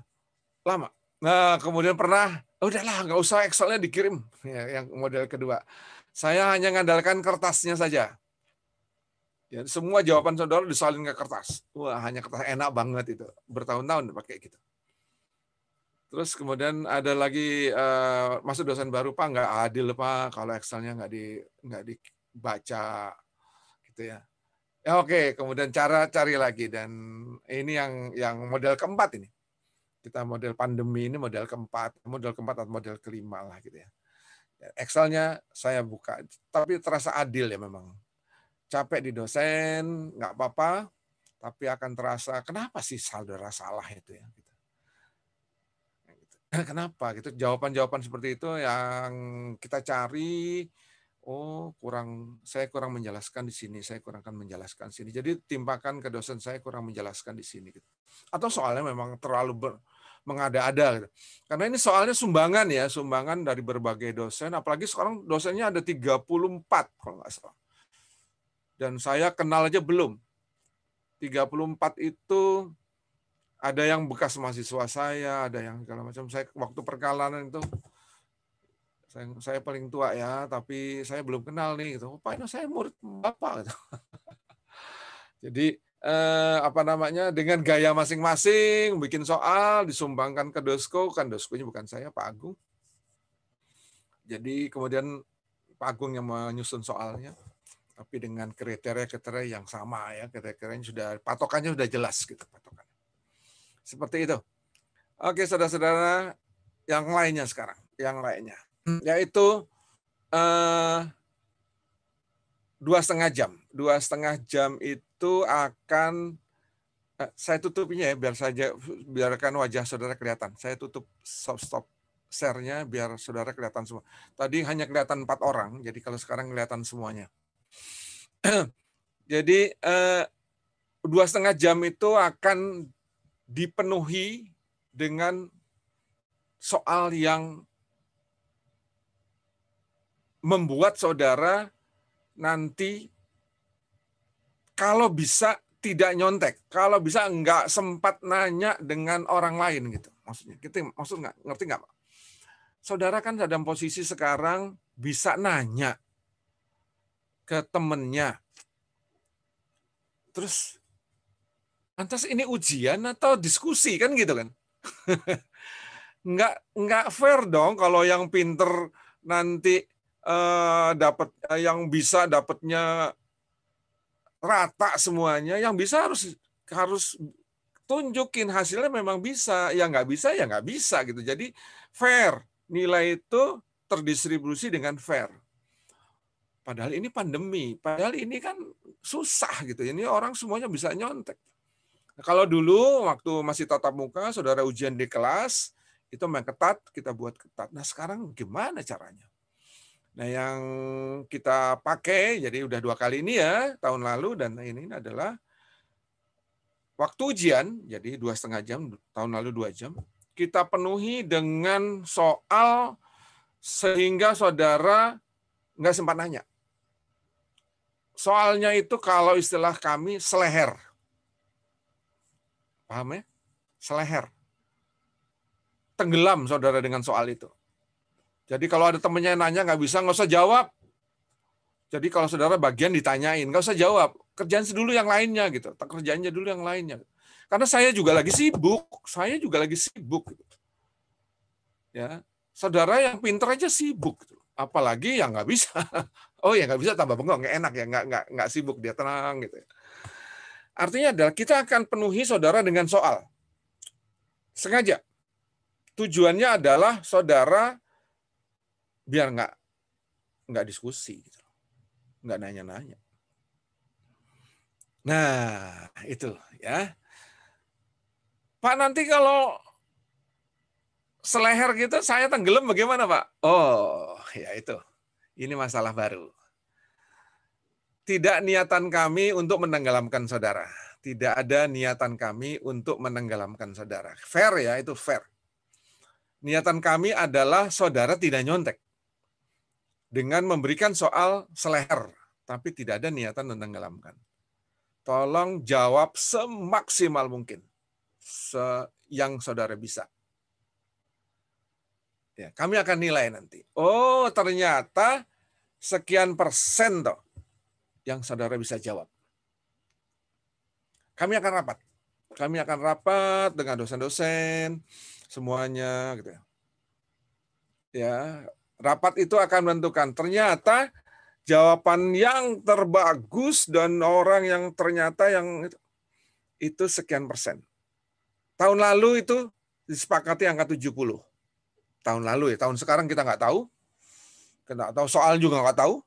lama nah kemudian pernah oh, udahlah nggak usah Excelnya dikirim ya, yang model kedua saya hanya mengandalkan kertasnya saja ya, semua jawaban saudara disalin ke kertas wah hanya kertas enak banget itu bertahun-tahun pakai gitu Terus kemudian ada lagi uh, masuk dosen baru pak nggak adil pak kalau Excelnya nggak di nggak dibaca gitu ya. Ya oke, kemudian cara cari lagi dan ini yang yang model keempat ini. Kita model pandemi ini model keempat, model keempat atau model kelima lah gitu ya. Excelnya saya buka, tapi terasa adil ya memang. Capek di dosen, nggak apa-apa, tapi akan terasa kenapa sih saldo salah itu ya. kenapa gitu jawaban-jawaban seperti itu yang kita cari oh kurang saya kurang menjelaskan di sini saya kurang akan menjelaskan di sini jadi timpakan ke dosen saya kurang menjelaskan di sini gitu. atau soalnya memang terlalu ber, mengada-ada gitu. karena ini soalnya sumbangan ya sumbangan dari berbagai dosen apalagi sekarang dosennya ada 34 kalau nggak salah dan saya kenal aja belum 34 itu ada yang bekas mahasiswa saya, ada yang segala macam. Saya waktu perkalanan itu saya, saya paling tua ya, tapi saya belum kenal nih gitu. Pak Ino saya murid Bapak gitu. Jadi eh, apa namanya dengan gaya masing-masing bikin soal disumbangkan ke Dosko, kan Doskonya bukan saya Pak Agung. Jadi kemudian Pak Agung yang menyusun soalnya tapi dengan kriteria-kriteria yang sama ya kriteria-kriteria sudah patokannya sudah jelas gitu patokan seperti itu. Oke, saudara-saudara, yang lainnya sekarang, yang lainnya, hmm. yaitu eh, dua setengah jam. Dua setengah jam itu akan eh, saya tutupnya ya, biar saja biarkan wajah saudara kelihatan. Saya tutup stop stop share-nya biar saudara kelihatan semua. Tadi hanya kelihatan empat orang, jadi kalau sekarang kelihatan semuanya. jadi eh, dua setengah jam itu akan dipenuhi dengan soal yang membuat saudara nanti kalau bisa tidak nyontek, kalau bisa nggak sempat nanya dengan orang lain gitu. Maksudnya, kita gitu, maksud nggak ngerti nggak Pak? Saudara kan dalam posisi sekarang bisa nanya ke temennya. Terus lantas ini ujian atau diskusi kan gitu kan? nggak nggak fair dong kalau yang pinter nanti eh, dapat eh, yang bisa dapatnya rata semuanya, yang bisa harus harus tunjukin hasilnya memang bisa, yang nggak bisa ya nggak bisa gitu. Jadi fair nilai itu terdistribusi dengan fair. Padahal ini pandemi, padahal ini kan susah gitu. Ini orang semuanya bisa nyontek. Kalau dulu waktu masih tatap muka, saudara ujian di kelas itu memang ketat, kita buat ketat. Nah sekarang gimana caranya? Nah yang kita pakai, jadi udah dua kali ini ya tahun lalu dan ini adalah waktu ujian, jadi dua setengah jam tahun lalu dua jam, kita penuhi dengan soal sehingga saudara nggak sempat nanya. Soalnya itu kalau istilah kami seleher Paham ya? Seleher. Tenggelam saudara dengan soal itu. Jadi kalau ada temennya yang nanya nggak bisa, nggak usah jawab. Jadi kalau saudara bagian ditanyain, nggak usah jawab. Kerjaan dulu yang lainnya gitu. Kerjaannya dulu yang lainnya. Karena saya juga lagi sibuk. Saya juga lagi sibuk. Gitu. Ya, saudara yang pinter aja sibuk. Gitu. Apalagi yang nggak bisa. Oh ya nggak bisa tambah bengong, nggak enak ya, nggak nggak nggak sibuk dia tenang gitu. Ya Artinya adalah kita akan penuhi saudara dengan soal. Sengaja. Tujuannya adalah saudara biar nggak nggak diskusi, gitu. nggak nanya-nanya. Nah itu ya. Pak nanti kalau seleher gitu saya tenggelam bagaimana Pak? Oh ya itu. Ini masalah baru tidak niatan kami untuk menenggelamkan saudara. Tidak ada niatan kami untuk menenggelamkan saudara. Fair ya, itu fair. Niatan kami adalah saudara tidak nyontek. Dengan memberikan soal seleher, tapi tidak ada niatan menenggelamkan. Tolong jawab semaksimal mungkin se yang saudara bisa. Ya, kami akan nilai nanti. Oh, ternyata sekian persen toh yang saudara bisa jawab. Kami akan rapat. Kami akan rapat dengan dosen-dosen semuanya gitu ya. ya. rapat itu akan menentukan ternyata jawaban yang terbagus dan orang yang ternyata yang itu, itu sekian persen. Tahun lalu itu disepakati angka 70. Tahun lalu ya, tahun sekarang kita nggak tahu. Kita nggak tahu, soal juga nggak tahu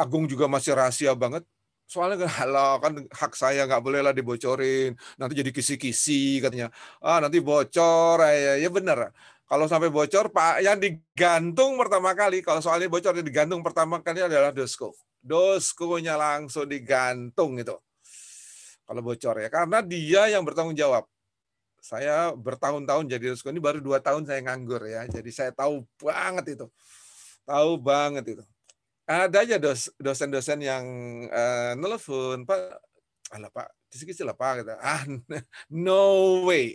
Agung juga masih rahasia banget. Soalnya kalau kan, kan hak saya nggak bolehlah dibocorin, nanti jadi kisi-kisi katanya. Ah nanti bocor, ya, ya, ya benar. Kalau sampai bocor, Pak yang digantung pertama kali, kalau soalnya bocor yang digantung pertama kali adalah Dosko. Doskonya langsung digantung itu. Kalau bocor ya, karena dia yang bertanggung jawab saya bertahun-tahun jadi dosko ini baru dua tahun saya nganggur ya jadi saya tahu banget itu tahu banget itu ada aja dosen-dosen yang uh, nelfon pak ala ah, pak kecil-kecil lah pak kata gitu. ah no way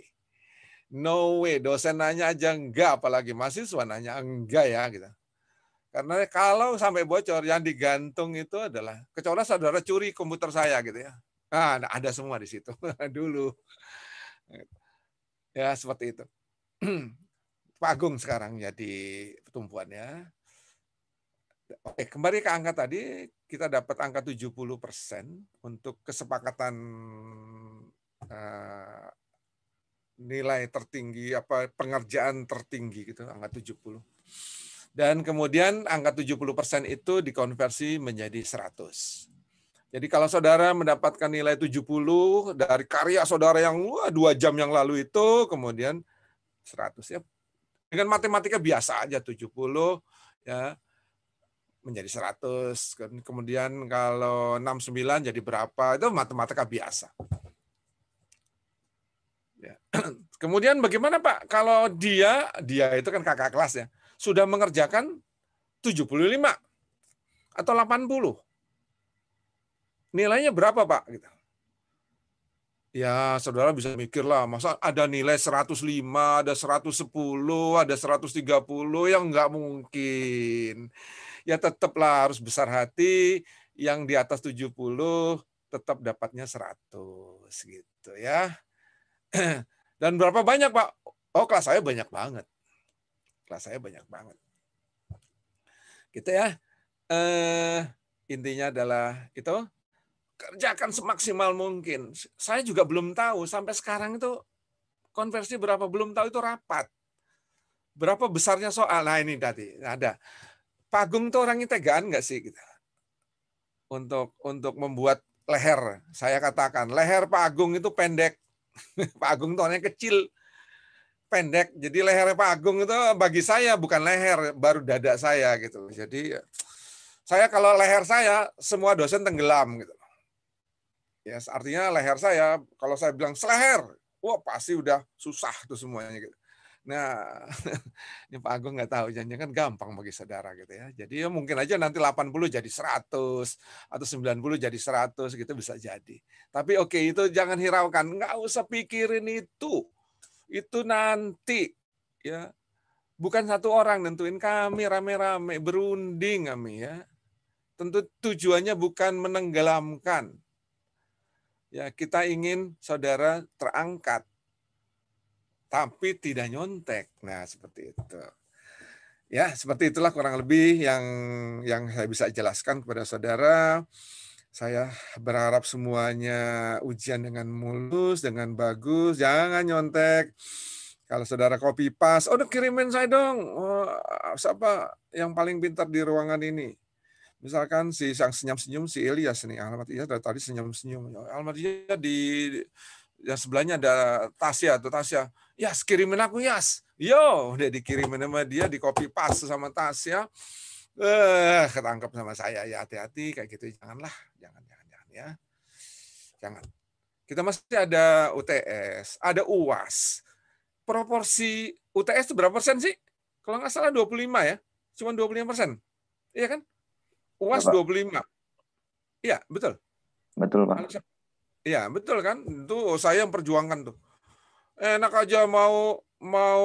no way dosen nanya aja enggak apalagi mahasiswa nanya enggak ya gitu karena kalau sampai bocor yang digantung itu adalah kecuali saudara curi komputer saya gitu ya ah nah, ada semua di situ dulu ya seperti itu Pak Agung sekarang jadi ya, Oke, kembali ke angka tadi, kita dapat angka 70% untuk kesepakatan uh, nilai tertinggi apa pengerjaan tertinggi gitu, angka 70. Dan kemudian angka 70% itu dikonversi menjadi 100. Jadi kalau saudara mendapatkan nilai 70 dari karya saudara yang wah, dua jam yang lalu itu, kemudian 100 ya. Dengan matematika biasa aja 70 ya menjadi 100 kan. kemudian kalau 69 jadi berapa itu matematika biasa ya. kemudian bagaimana Pak kalau dia dia itu kan kakak kelas ya sudah mengerjakan 75 atau 80 nilainya berapa Pak gitu Ya, saudara bisa mikir lah, masa ada nilai 105, ada 110, ada 130, yang nggak mungkin ya tetaplah harus besar hati, yang di atas 70 tetap dapatnya 100 gitu ya. Dan berapa banyak Pak? Oh kelas saya banyak banget. Kelas saya banyak banget. Gitu ya. Eh, intinya adalah itu kerjakan semaksimal mungkin. Saya juga belum tahu sampai sekarang itu konversi berapa belum tahu itu rapat. Berapa besarnya soal? Nah ini tadi ada. Pagung tuh orangnya tegaan nggak sih? Gitu. Untuk untuk membuat leher, saya katakan leher Pak Agung itu pendek. Pak Agung tuh orangnya kecil, pendek. Jadi leher Pak Agung itu bagi saya bukan leher, baru dada saya gitu. Jadi saya kalau leher saya semua dosen tenggelam gitu. Ya, yes, artinya leher saya kalau saya bilang seleher, wah pasti udah susah tuh semuanya gitu. Nah, ini Pak Agung nggak tahu, jangan kan gampang bagi saudara gitu ya. Jadi ya mungkin aja nanti 80 jadi 100 atau 90 jadi 100 gitu bisa jadi. Tapi oke okay, itu jangan hiraukan, nggak usah pikirin itu. Itu nanti ya. Bukan satu orang nentuin kami rame-rame berunding kami ya. Tentu tujuannya bukan menenggelamkan. Ya, kita ingin saudara terangkat tapi tidak nyontek. Nah, seperti itu. Ya, seperti itulah kurang lebih yang yang saya bisa jelaskan kepada saudara. Saya berharap semuanya ujian dengan mulus, dengan bagus, jangan nyontek. Kalau saudara copy pas, oh kirimin saya dong. Oh, siapa yang paling pintar di ruangan ini? Misalkan si sang senyum-senyum si Elias nih, alamat Ilyas dari tadi senyum-senyum. Alamat Ilyas di yang sebelahnya ada Tasya atau Tasya Yas, kirimin aku Yas. Yo, udah dikirimin sama dia, di copy paste sama tas ya. Eh, ketangkep sama saya ya hati-hati kayak gitu janganlah, jangan jangan jangan ya. Jangan. Kita masih ada UTS, ada UAS. Proporsi UTS itu berapa persen sih? Kalau nggak salah 25 ya. Cuman 25 persen. Iya kan? UAS Bapak. 25. Iya, betul. Betul, Pak. Iya, betul kan? Itu saya yang perjuangkan tuh Enak aja mau mau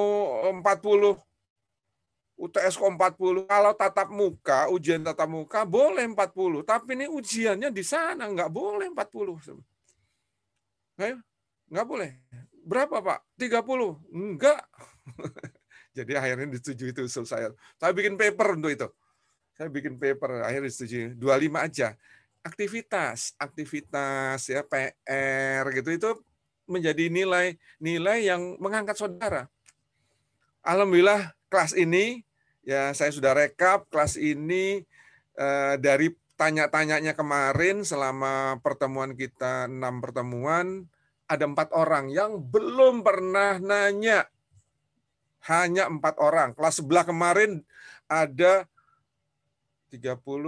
40 UTS 40. Kalau tatap muka, ujian tatap muka boleh 40, tapi ini ujiannya di sana nggak boleh 40. Ayo, ya? nggak boleh. Berapa, Pak? 30. Enggak. Jadi akhirnya disetujui itu usul saya. Saya bikin paper untuk itu. Saya bikin paper, akhirnya disetujui. 25 aja. Aktivitas, aktivitas, ya PR gitu, itu menjadi nilai-nilai yang mengangkat saudara. Alhamdulillah kelas ini ya saya sudah rekap kelas ini eh, dari tanya-tanyanya kemarin selama pertemuan kita enam pertemuan ada empat orang yang belum pernah nanya hanya empat orang kelas sebelah kemarin ada 30 18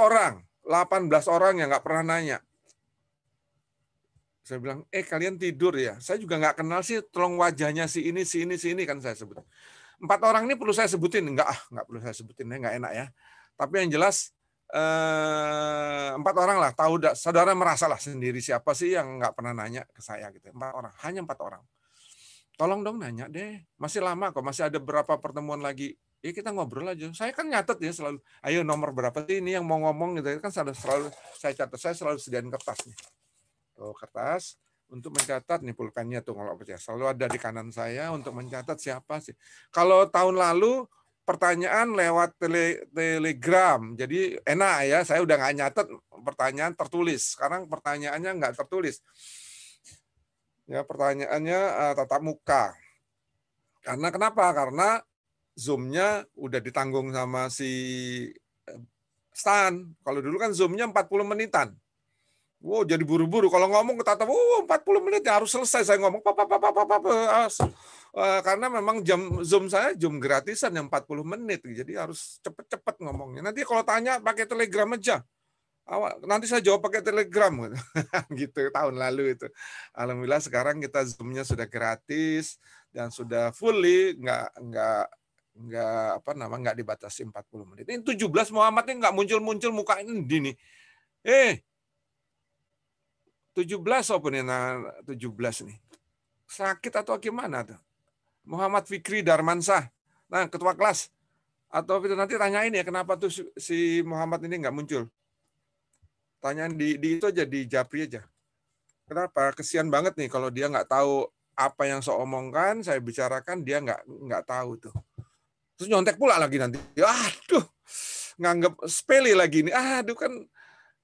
orang 18 orang yang nggak pernah nanya saya bilang, eh kalian tidur ya. Saya juga nggak kenal sih, tolong wajahnya si ini, si ini, si ini kan saya sebut. Empat orang ini perlu saya sebutin, nggak ah nggak perlu saya sebutin, ya nggak enak ya. Tapi yang jelas eh, empat orang lah, tahu dah, saudara lah sendiri siapa sih yang nggak pernah nanya ke saya gitu. Ya. Empat orang, hanya empat orang. Tolong dong nanya deh, masih lama kok, masih ada berapa pertemuan lagi. Ya kita ngobrol aja. Saya kan nyatet ya selalu. Ayo nomor berapa sih ini yang mau ngomong gitu ya. kan selalu, selalu saya catat, saya selalu sediain kertasnya Eh, kertas untuk mencatat nih pulpennya tuh kalau kerja selalu ada di kanan saya untuk mencatat siapa sih. Kalau tahun lalu pertanyaan lewat tele, telegram, jadi enak ya saya udah nggak nyatet pertanyaan tertulis. Sekarang pertanyaannya nggak tertulis. Ya pertanyaannya uh, tatap muka. Karena kenapa? Karena zoomnya udah ditanggung sama si eh, Stan. Kalau dulu kan zoomnya 40 menitan. Wow, jadi buru-buru. Kalau ngomong ke Tata, wow, 40 menit ya harus selesai saya ngomong. Papa, papa, papa, papa. Eh, eh, karena memang jam Zoom saya jam gratisan yang 40 menit. Jadi harus cepet-cepet ngomongnya. Nanti kalau tanya pakai Telegram aja. Awal, nanti saya jawab pakai Telegram gitu. tahun lalu itu. Alhamdulillah sekarang kita zoom sudah gratis dan sudah fully nggak nggak nggak apa nama nggak dibatasi 40 menit. Ini 17 Muhammad ini nggak muncul-muncul muka ini nih. Eh, 17 apa nih nah, 17 nih. Sakit atau gimana tuh? Muhammad Fikri Darmansah. Nah, ketua kelas. Atau itu nanti tanyain ya kenapa tuh si Muhammad ini nggak muncul. Tanyain di, di itu aja di Japri aja. Kenapa? Kesian banget nih kalau dia nggak tahu apa yang saya omongkan, saya bicarakan dia nggak nggak tahu tuh. Terus nyontek pula lagi nanti. Aduh, nganggap sepele lagi nih. Aduh kan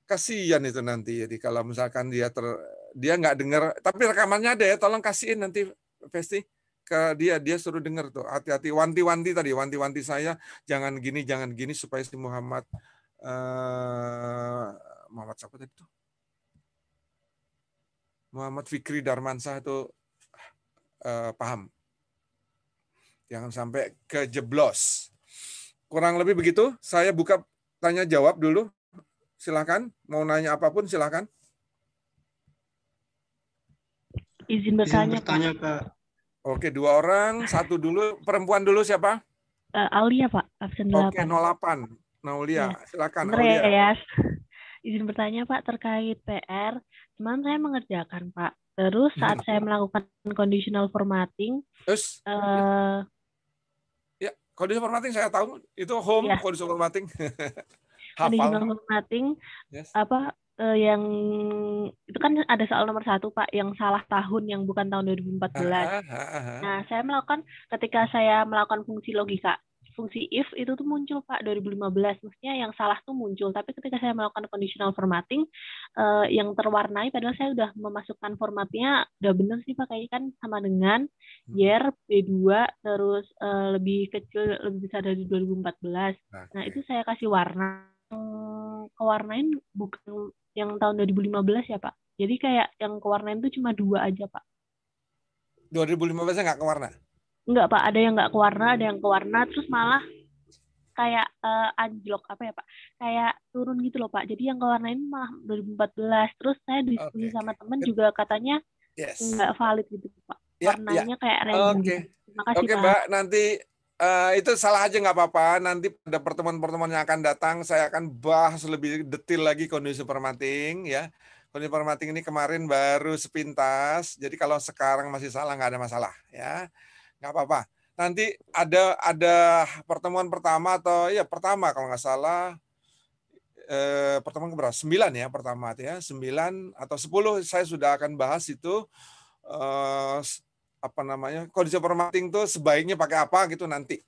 kasihan itu nanti jadi kalau misalkan dia ter, dia nggak dengar tapi rekamannya ada ya tolong kasihin nanti Festi ke dia dia suruh dengar tuh hati-hati wanti-wanti tadi wanti-wanti saya jangan gini jangan gini supaya si Muhammad uh, Muhammad siapa tadi tuh Muhammad Fikri Darmansah itu uh, paham jangan sampai kejeblos kurang lebih begitu saya buka tanya jawab dulu silakan mau nanya apapun silahkan. Izin bertanya, Izin bertanya Pak. Pak. Oke, dua orang, satu dulu, perempuan dulu siapa? Uh, Aulia, Pak. Absen Oke, 08. Naulia, iya. ya. silakan. ya. Izin bertanya, Pak, terkait PR. Cuman saya mengerjakan, Pak. Terus saat hmm. saya melakukan conditional formatting, terus uh, ya, conditional formatting saya tahu itu home ya. conditional formatting. Hafal. Manajemen marketing yes. apa uh, yang itu kan ada soal nomor satu pak yang salah tahun yang bukan tahun 2014. Aha, aha, belas. Ah, ah, ah, nah saya melakukan ketika saya melakukan fungsi logika fungsi if itu tuh muncul pak 2015 maksudnya yang salah tuh muncul tapi ketika saya melakukan conditional formatting uh, yang terwarnai padahal saya udah memasukkan formatnya udah bener sih pak kayaknya kan sama dengan hmm. year B2 terus uh, lebih kecil lebih besar dari 2014 okay. nah itu saya kasih warna Eh, kewarnain bukan yang tahun 2015 ya Pak. Jadi kayak yang kewarnain tuh cuma dua aja Pak. 2015 nggak kewarna? Nggak Pak, ada yang nggak kewarna, ada hmm. yang kewarna, terus malah kayak uh, anjlok apa ya Pak? Kayak turun gitu loh Pak. Jadi yang kewarnain malah 2014. Terus saya diskusi okay. sama temen juga katanya yes. nggak valid gitu Pak. Ya, ya. Warnanya yeah, yeah. kayak random. Oke. Okay. Gitu. Oke okay, Mbak, nanti uh, itu salah aja nggak apa-apa. Nanti pada pertemuan-pertemuan yang akan datang saya akan bahas lebih detail lagi kondisi permating ya. Kondisi permating ini kemarin baru sepintas. Jadi kalau sekarang masih salah nggak ada masalah ya. Nggak apa-apa. Nanti ada ada pertemuan pertama atau ya pertama kalau nggak salah eh, pertemuan keberapa? sembilan ya pertama ya. sembilan atau sepuluh saya sudah akan bahas itu eh, apa namanya kondisi formatting tuh sebaiknya pakai apa gitu nanti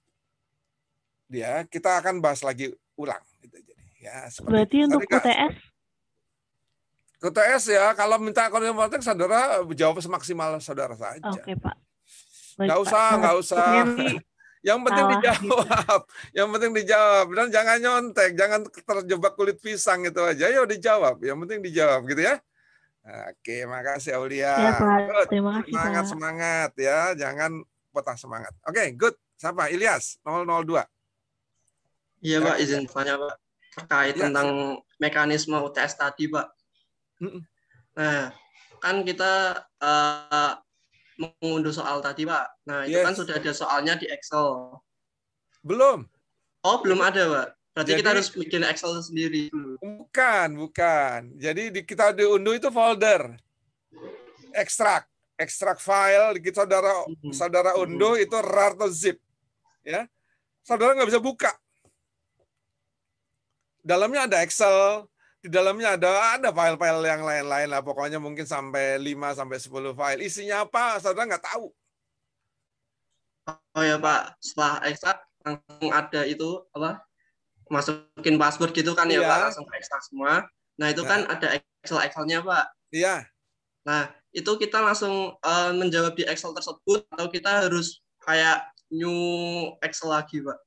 ya kita akan bahas lagi ulang gitu jadi ya berarti itu. untuk UTS UTS ya kalau minta kondisi formatting saudara jawab semaksimal saudara saja oke okay, pak nggak usah nggak usah yang penting Salah, dijawab yang penting dijawab dan jangan nyontek jangan terjebak kulit pisang gitu aja ya dijawab yang penting dijawab gitu ya Oke, makasih Aulia. Ya, Pak. Terima kasih. Semangat, semangat ya. Jangan patah semangat. Oke, okay, good. Siapa? Ilyas 002. Iya, Pak, izin tanya, Pak. Terkait ya. tentang mekanisme UTS tadi, Pak. Nah, kan kita uh, mengunduh soal tadi, Pak. Nah, yes. itu kan sudah ada soalnya di Excel. Belum. Oh, belum ada, Pak. Berarti Jadi, kita harus bikin Excel sendiri. Bukan, bukan. Jadi di, kita diunduh itu folder. Ekstrak, ekstrak file kita saudara hmm. saudara hmm. unduh itu rar atau zip. Ya. Saudara nggak bisa buka. Dalamnya ada Excel, di dalamnya ada ada file-file yang lain-lain lah pokoknya mungkin sampai 5 sampai 10 file. Isinya apa? Saudara nggak tahu. Oh ya, Pak. Setelah ekstrak ada itu apa? masukin password gitu kan ya, ya Pak, langsung ke Excel semua. Nah, itu kan nah. kan ada Excel-Excelnya, Pak. Iya. Nah, itu kita langsung uh, menjawab di Excel tersebut atau kita harus kayak new Excel lagi, Pak?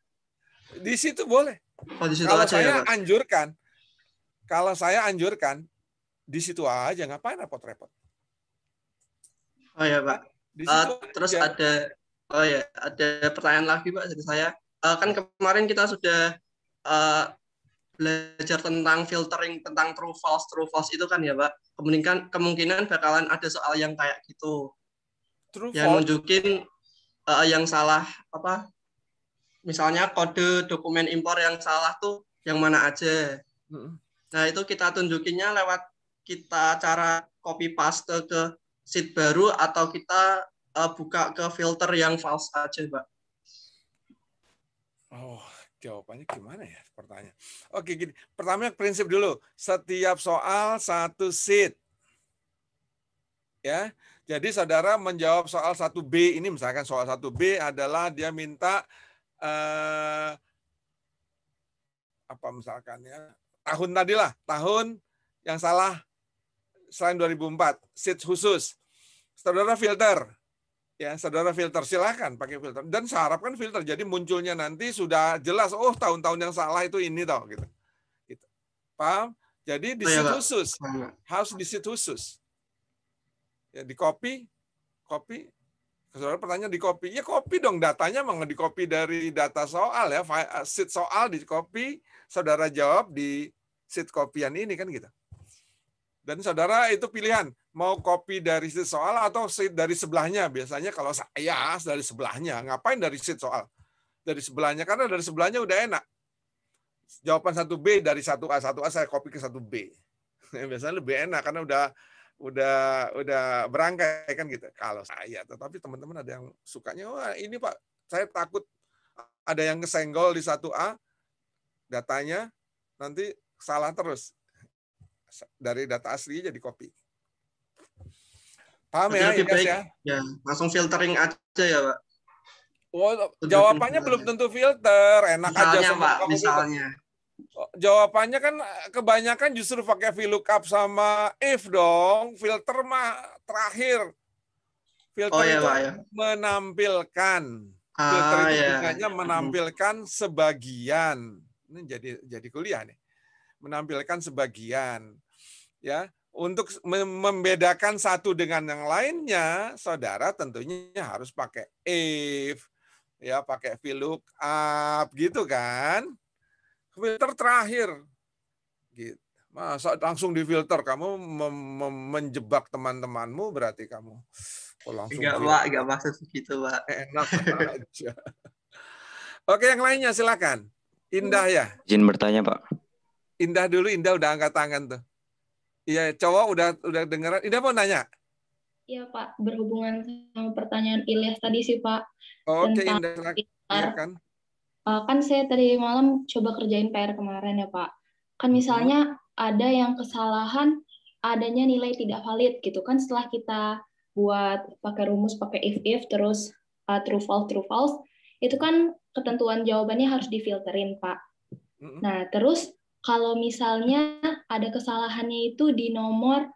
Di situ boleh. Oh, di situ kalau aja ya, saya ya, Pak? anjurkan, kalau saya anjurkan, di situ aja, ngapain repot-repot. Oh ya, Pak. uh, terus ada, oh ya, ada pertanyaan lagi, Pak, dari saya. Uh, kan kemarin kita sudah uh, belajar tentang filtering tentang true false true false itu kan ya pak kemungkinan kemungkinan bakalan ada soal yang kayak gitu true yang false. nunjukin uh, yang salah apa misalnya kode dokumen impor yang salah tuh yang mana aja nah itu kita tunjukinnya lewat kita cara copy paste ke sheet baru atau kita uh, buka ke filter yang false aja pak oh jawabannya gimana ya pertanyaan. Oke gini, pertama prinsip dulu. Setiap soal satu seat. Ya. Jadi saudara menjawab soal 1B ini misalkan soal 1B adalah dia minta eh, apa misalkan ya tahun tadi lah. tahun yang salah selain 2004, Seat khusus. Saudara filter ya saudara filter silahkan pakai filter dan saya harapkan filter jadi munculnya nanti sudah jelas oh tahun-tahun yang salah itu ini tau gitu, gitu. paham jadi di situ khusus harus di situ khusus ya di copy copy saudara pertanyaan di copy ya copy dong datanya mau di copy dari data soal ya eh, sit soal di copy saudara jawab di sit kopian ini kan gitu dan saudara itu pilihan mau kopi dari seat soal atau seat dari sebelahnya. Biasanya kalau saya dari sebelahnya, ngapain dari seat soal? Dari sebelahnya, karena dari sebelahnya udah enak. Jawaban 1B dari 1A, 1A saya kopi ke 1B. Ya, biasanya lebih enak karena udah udah udah berangkai kan gitu. Kalau saya, tetapi teman-teman ada yang sukanya, wah ini Pak, saya takut ada yang ngesenggol di satu a datanya nanti salah terus dari data asli jadi copy. Paham ya, lebih baik, ya? ya? Langsung filtering aja ya, Pak. Oh, jawabannya belum tentu filter, enak misalnya, aja sama Pak, gitu. misalnya. Filter. Oh, jawabannya kan kebanyakan justru pakai VLOOKUP sama if dong. Filter mah terakhir. Filter oh, iya, itu Pak, ya. menampilkan. Ah, filter itu iya. hanya menampilkan sebagian. Ini jadi jadi kuliah nih. Menampilkan sebagian. Ya, untuk membedakan satu dengan yang lainnya, saudara tentunya harus pakai if, ya pakai up gitu kan. Filter terakhir. Gitu. Masa langsung difilter kamu menjebak teman-temanmu berarti kamu oh, langsung Enggak, Pak, enggak maksud gitu, Pak. Enak aja. Oke, yang lainnya silakan. Indah ya. Jin bertanya, Pak. Indah dulu, Indah udah angkat tangan tuh. Iya, cowok udah udah dengeran. Ida mau nanya? Iya Pak, berhubungan sama pertanyaan Ilyas tadi sih Pak. Oh, Oke, okay, Indah. Iya kan? Uh, kan saya tadi malam coba kerjain PR kemarin ya Pak. Kan misalnya ada yang kesalahan adanya nilai tidak valid gitu kan setelah kita buat pakai rumus pakai if if terus uh, true false true false itu kan ketentuan jawabannya harus difilterin Pak. Nah, terus kalau misalnya ada kesalahannya itu di nomor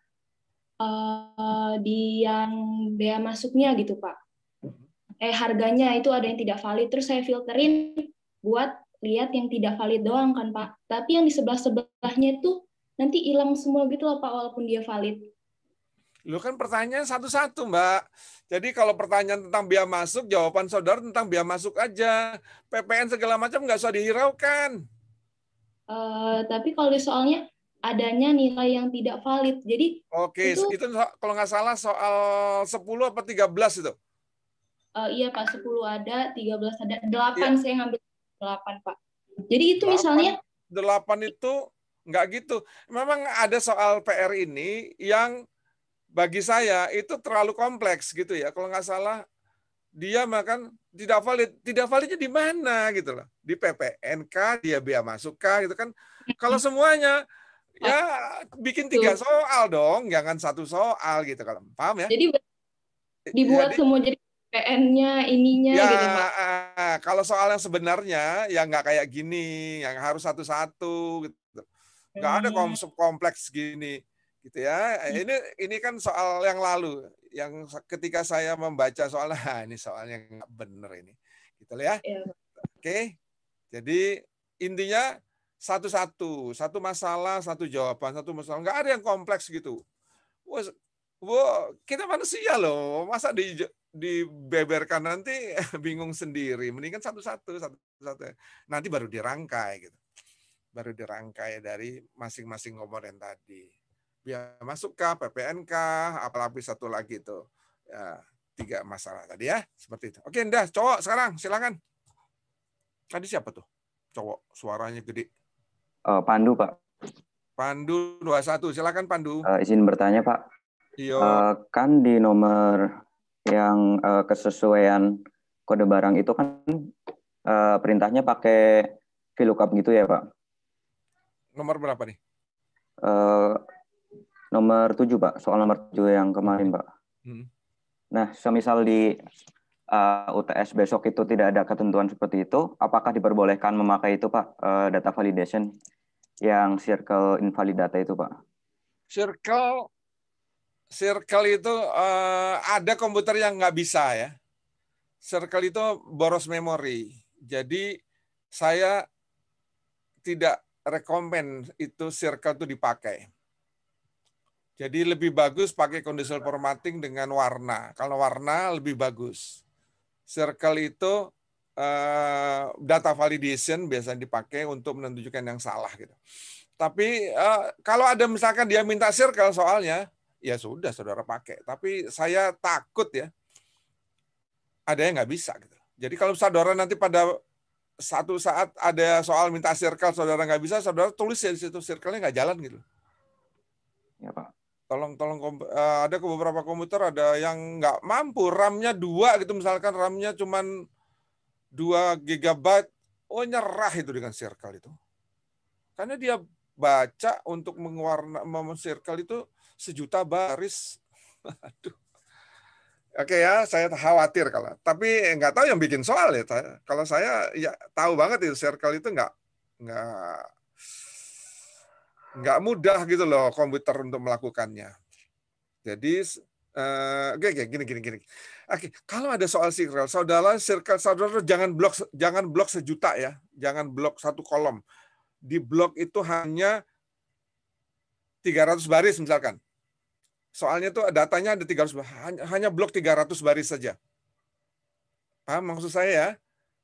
uh, di yang bea masuknya gitu Pak. Mhm. Eh harganya itu ada yang tidak valid terus saya filterin buat lihat yang tidak valid doang kan Pak. Tapi yang di sebelah-sebelahnya itu nanti hilang semua gitu loh Pak walaupun dia valid. Lu kan pertanyaan satu-satu, Mbak. Jadi kalau pertanyaan tentang biaya masuk, jawaban saudara tentang biaya masuk aja. PPN segala macam nggak usah dihiraukan. Eh, tapi kalau soalnya adanya nilai yang tidak valid. Jadi Oke, itu, itu kalau nggak salah soal 10 apa 13 itu? Uh, iya Pak, 10 ada, 13 ada, 8 iya. saya ngambil 8 Pak. Jadi itu 8, misalnya 8 itu nggak gitu. Memang ada soal PR ini yang bagi saya itu terlalu kompleks gitu ya. Kalau nggak salah dia makan tidak valid. Tidak validnya di mana gitu loh. Di PPNK, dia biaya masuk kah gitu kan. Kalau semuanya ya ah, bikin tiga soal dong, jangan satu soal gitu kalau paham ya. Jadi ya, dibuat jadi, semua jadi PN-nya ininya ya, gitu ah, ah. kalau soal yang sebenarnya ya nggak kayak gini, yang harus satu-satu gitu. Nggak ada hmm. kompleks gini gitu ya. Iya. Ini ini kan soal yang lalu, yang ketika saya membaca soal nah ini soalnya nggak bener ini, gitu ya. Yeah. Oke, jadi intinya satu-satu, satu masalah, satu jawaban, satu masalah. Nggak ada yang kompleks gitu. Wah, wow, kita manusia loh, masa di dibeberkan nanti bingung sendiri. Mendingan satu-satu, satu-satu. Nanti baru dirangkai gitu. Baru dirangkai dari masing-masing komponen tadi biaya masuk kah, PPN kah, apalagi satu lagi itu. Ya, tiga masalah tadi ya, seperti itu. Oke, ndah cowok sekarang silakan. Tadi siapa tuh? Cowok suaranya gede. Uh, Pandu, Pak. Pandu 21, silakan Pandu. Uh, izin bertanya, Pak. Uh, kan di nomor yang uh, kesesuaian kode barang itu kan uh, perintahnya pakai VLOOKUP gitu ya, Pak? Nomor berapa nih? Uh, nomor 7 Pak, soal nomor 7 yang kemarin Pak. Hmm. Nah, semisal di uh, eh, UTS besok itu tidak ada ketentuan seperti itu, apakah diperbolehkan memakai itu Pak, uh, data validation yang circle invalid data itu Pak? Circle circle itu uh, ada komputer yang nggak bisa ya. Circle itu boros memori. Jadi saya tidak rekomend itu circle itu dipakai jadi lebih bagus pakai conditional formatting dengan warna. Kalau warna lebih bagus. Circle itu uh, data validation biasanya dipakai untuk menunjukkan yang salah gitu. Tapi uh, kalau ada misalkan dia minta circle soalnya, ya sudah saudara pakai. Tapi saya takut ya, ada yang nggak bisa gitu. Jadi kalau saudara nanti pada satu saat ada soal minta circle saudara nggak bisa, saudara tulis ya di situ circle-nya nggak jalan gitu. Ya pak tolong tolong uh, ada ke beberapa komputer ada yang nggak mampu RAM-nya dua gitu misalkan RAM-nya cuman 2 GB oh nyerah itu dengan circle itu karena dia baca untuk mengwarna circle itu sejuta baris aduh Oke ya, saya khawatir kalau. Tapi nggak tahu yang bikin soal ya. Kalau saya ya tahu banget itu circle itu nggak nggak nggak mudah gitu loh komputer untuk melakukannya. Jadi uh, oke gini gini gini. Oke, kalau ada soal circle, saudara circle saudara jangan blok jangan blok sejuta ya, jangan blok satu kolom. Di blok itu hanya 300 baris misalkan. Soalnya tuh datanya ada 300 hanya blok 300 baris saja. Paham maksud saya ya?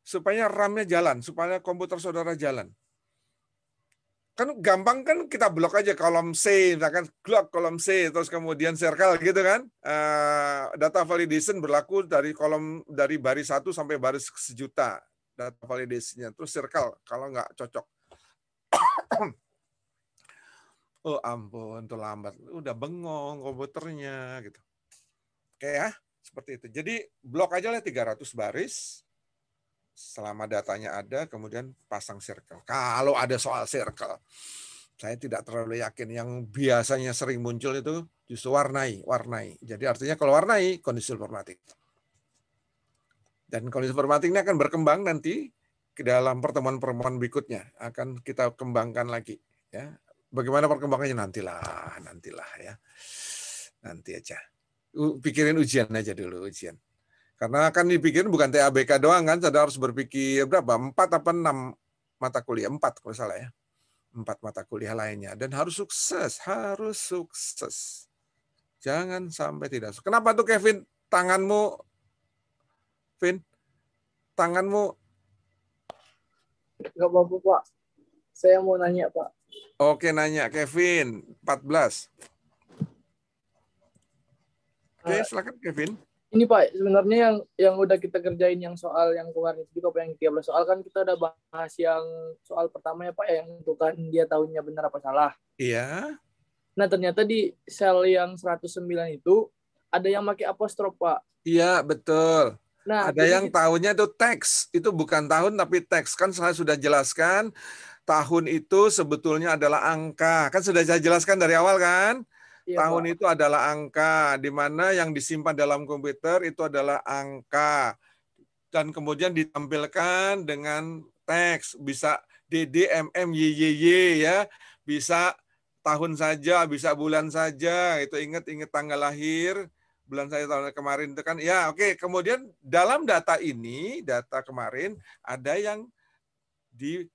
Supaya RAM-nya jalan, supaya komputer saudara jalan kan gampang kan kita blok aja kolom C, misalkan blok kolom C, terus kemudian circle gitu kan. Uh, data validation berlaku dari kolom dari baris satu sampai baris sejuta data validationnya, terus circle kalau nggak cocok. oh ampun, tuh lambat, udah bengong komputernya gitu. kayak ya, seperti itu. Jadi blok aja lah 300 baris, selama datanya ada kemudian pasang circle. Kalau ada soal circle, saya tidak terlalu yakin yang biasanya sering muncul itu justru warnai, warnai. Jadi artinya kalau warnai kondisi informatik. Dan kondisi informatik ini akan berkembang nanti ke dalam pertemuan-pertemuan berikutnya akan kita kembangkan lagi ya. Bagaimana perkembangannya nantilah, nantilah ya. Nanti aja. Pikirin ujian aja dulu ujian. Karena kan dipikirin bukan TABK doang kan, Anda harus berpikir berapa? Empat apa enam mata kuliah? Empat kalau salah ya. Empat mata kuliah lainnya. Dan harus sukses, harus sukses. Jangan sampai tidak sukses. Kenapa tuh Kevin? Tanganmu, Vin, tanganmu. Gak mampu Pak. Saya mau nanya Pak. Oke nanya Kevin, 14. Oke eh. silakan Kevin ini Pak, sebenarnya yang yang udah kita kerjain yang soal yang kemarin itu juga Pak, yang 13 soal kan kita udah bahas yang soal pertama ya Pak, yang bukan dia tahunnya benar apa salah. Iya. Nah ternyata di sel yang 109 itu ada yang pakai apostrof Pak. Iya, betul. Nah, ada yang tahunnya itu teks, itu bukan tahun tapi teks kan saya sudah jelaskan tahun itu sebetulnya adalah angka. Kan sudah saya jelaskan dari awal kan? Iya, tahun itu adalah angka, di mana yang disimpan dalam komputer itu adalah angka. Dan kemudian ditampilkan dengan teks, bisa DD, MM, YYY ya, bisa tahun saja, bisa bulan saja, itu ingat-ingat tanggal lahir, bulan saya tahun kemarin itu kan ya oke okay. kemudian dalam data ini data kemarin ada yang di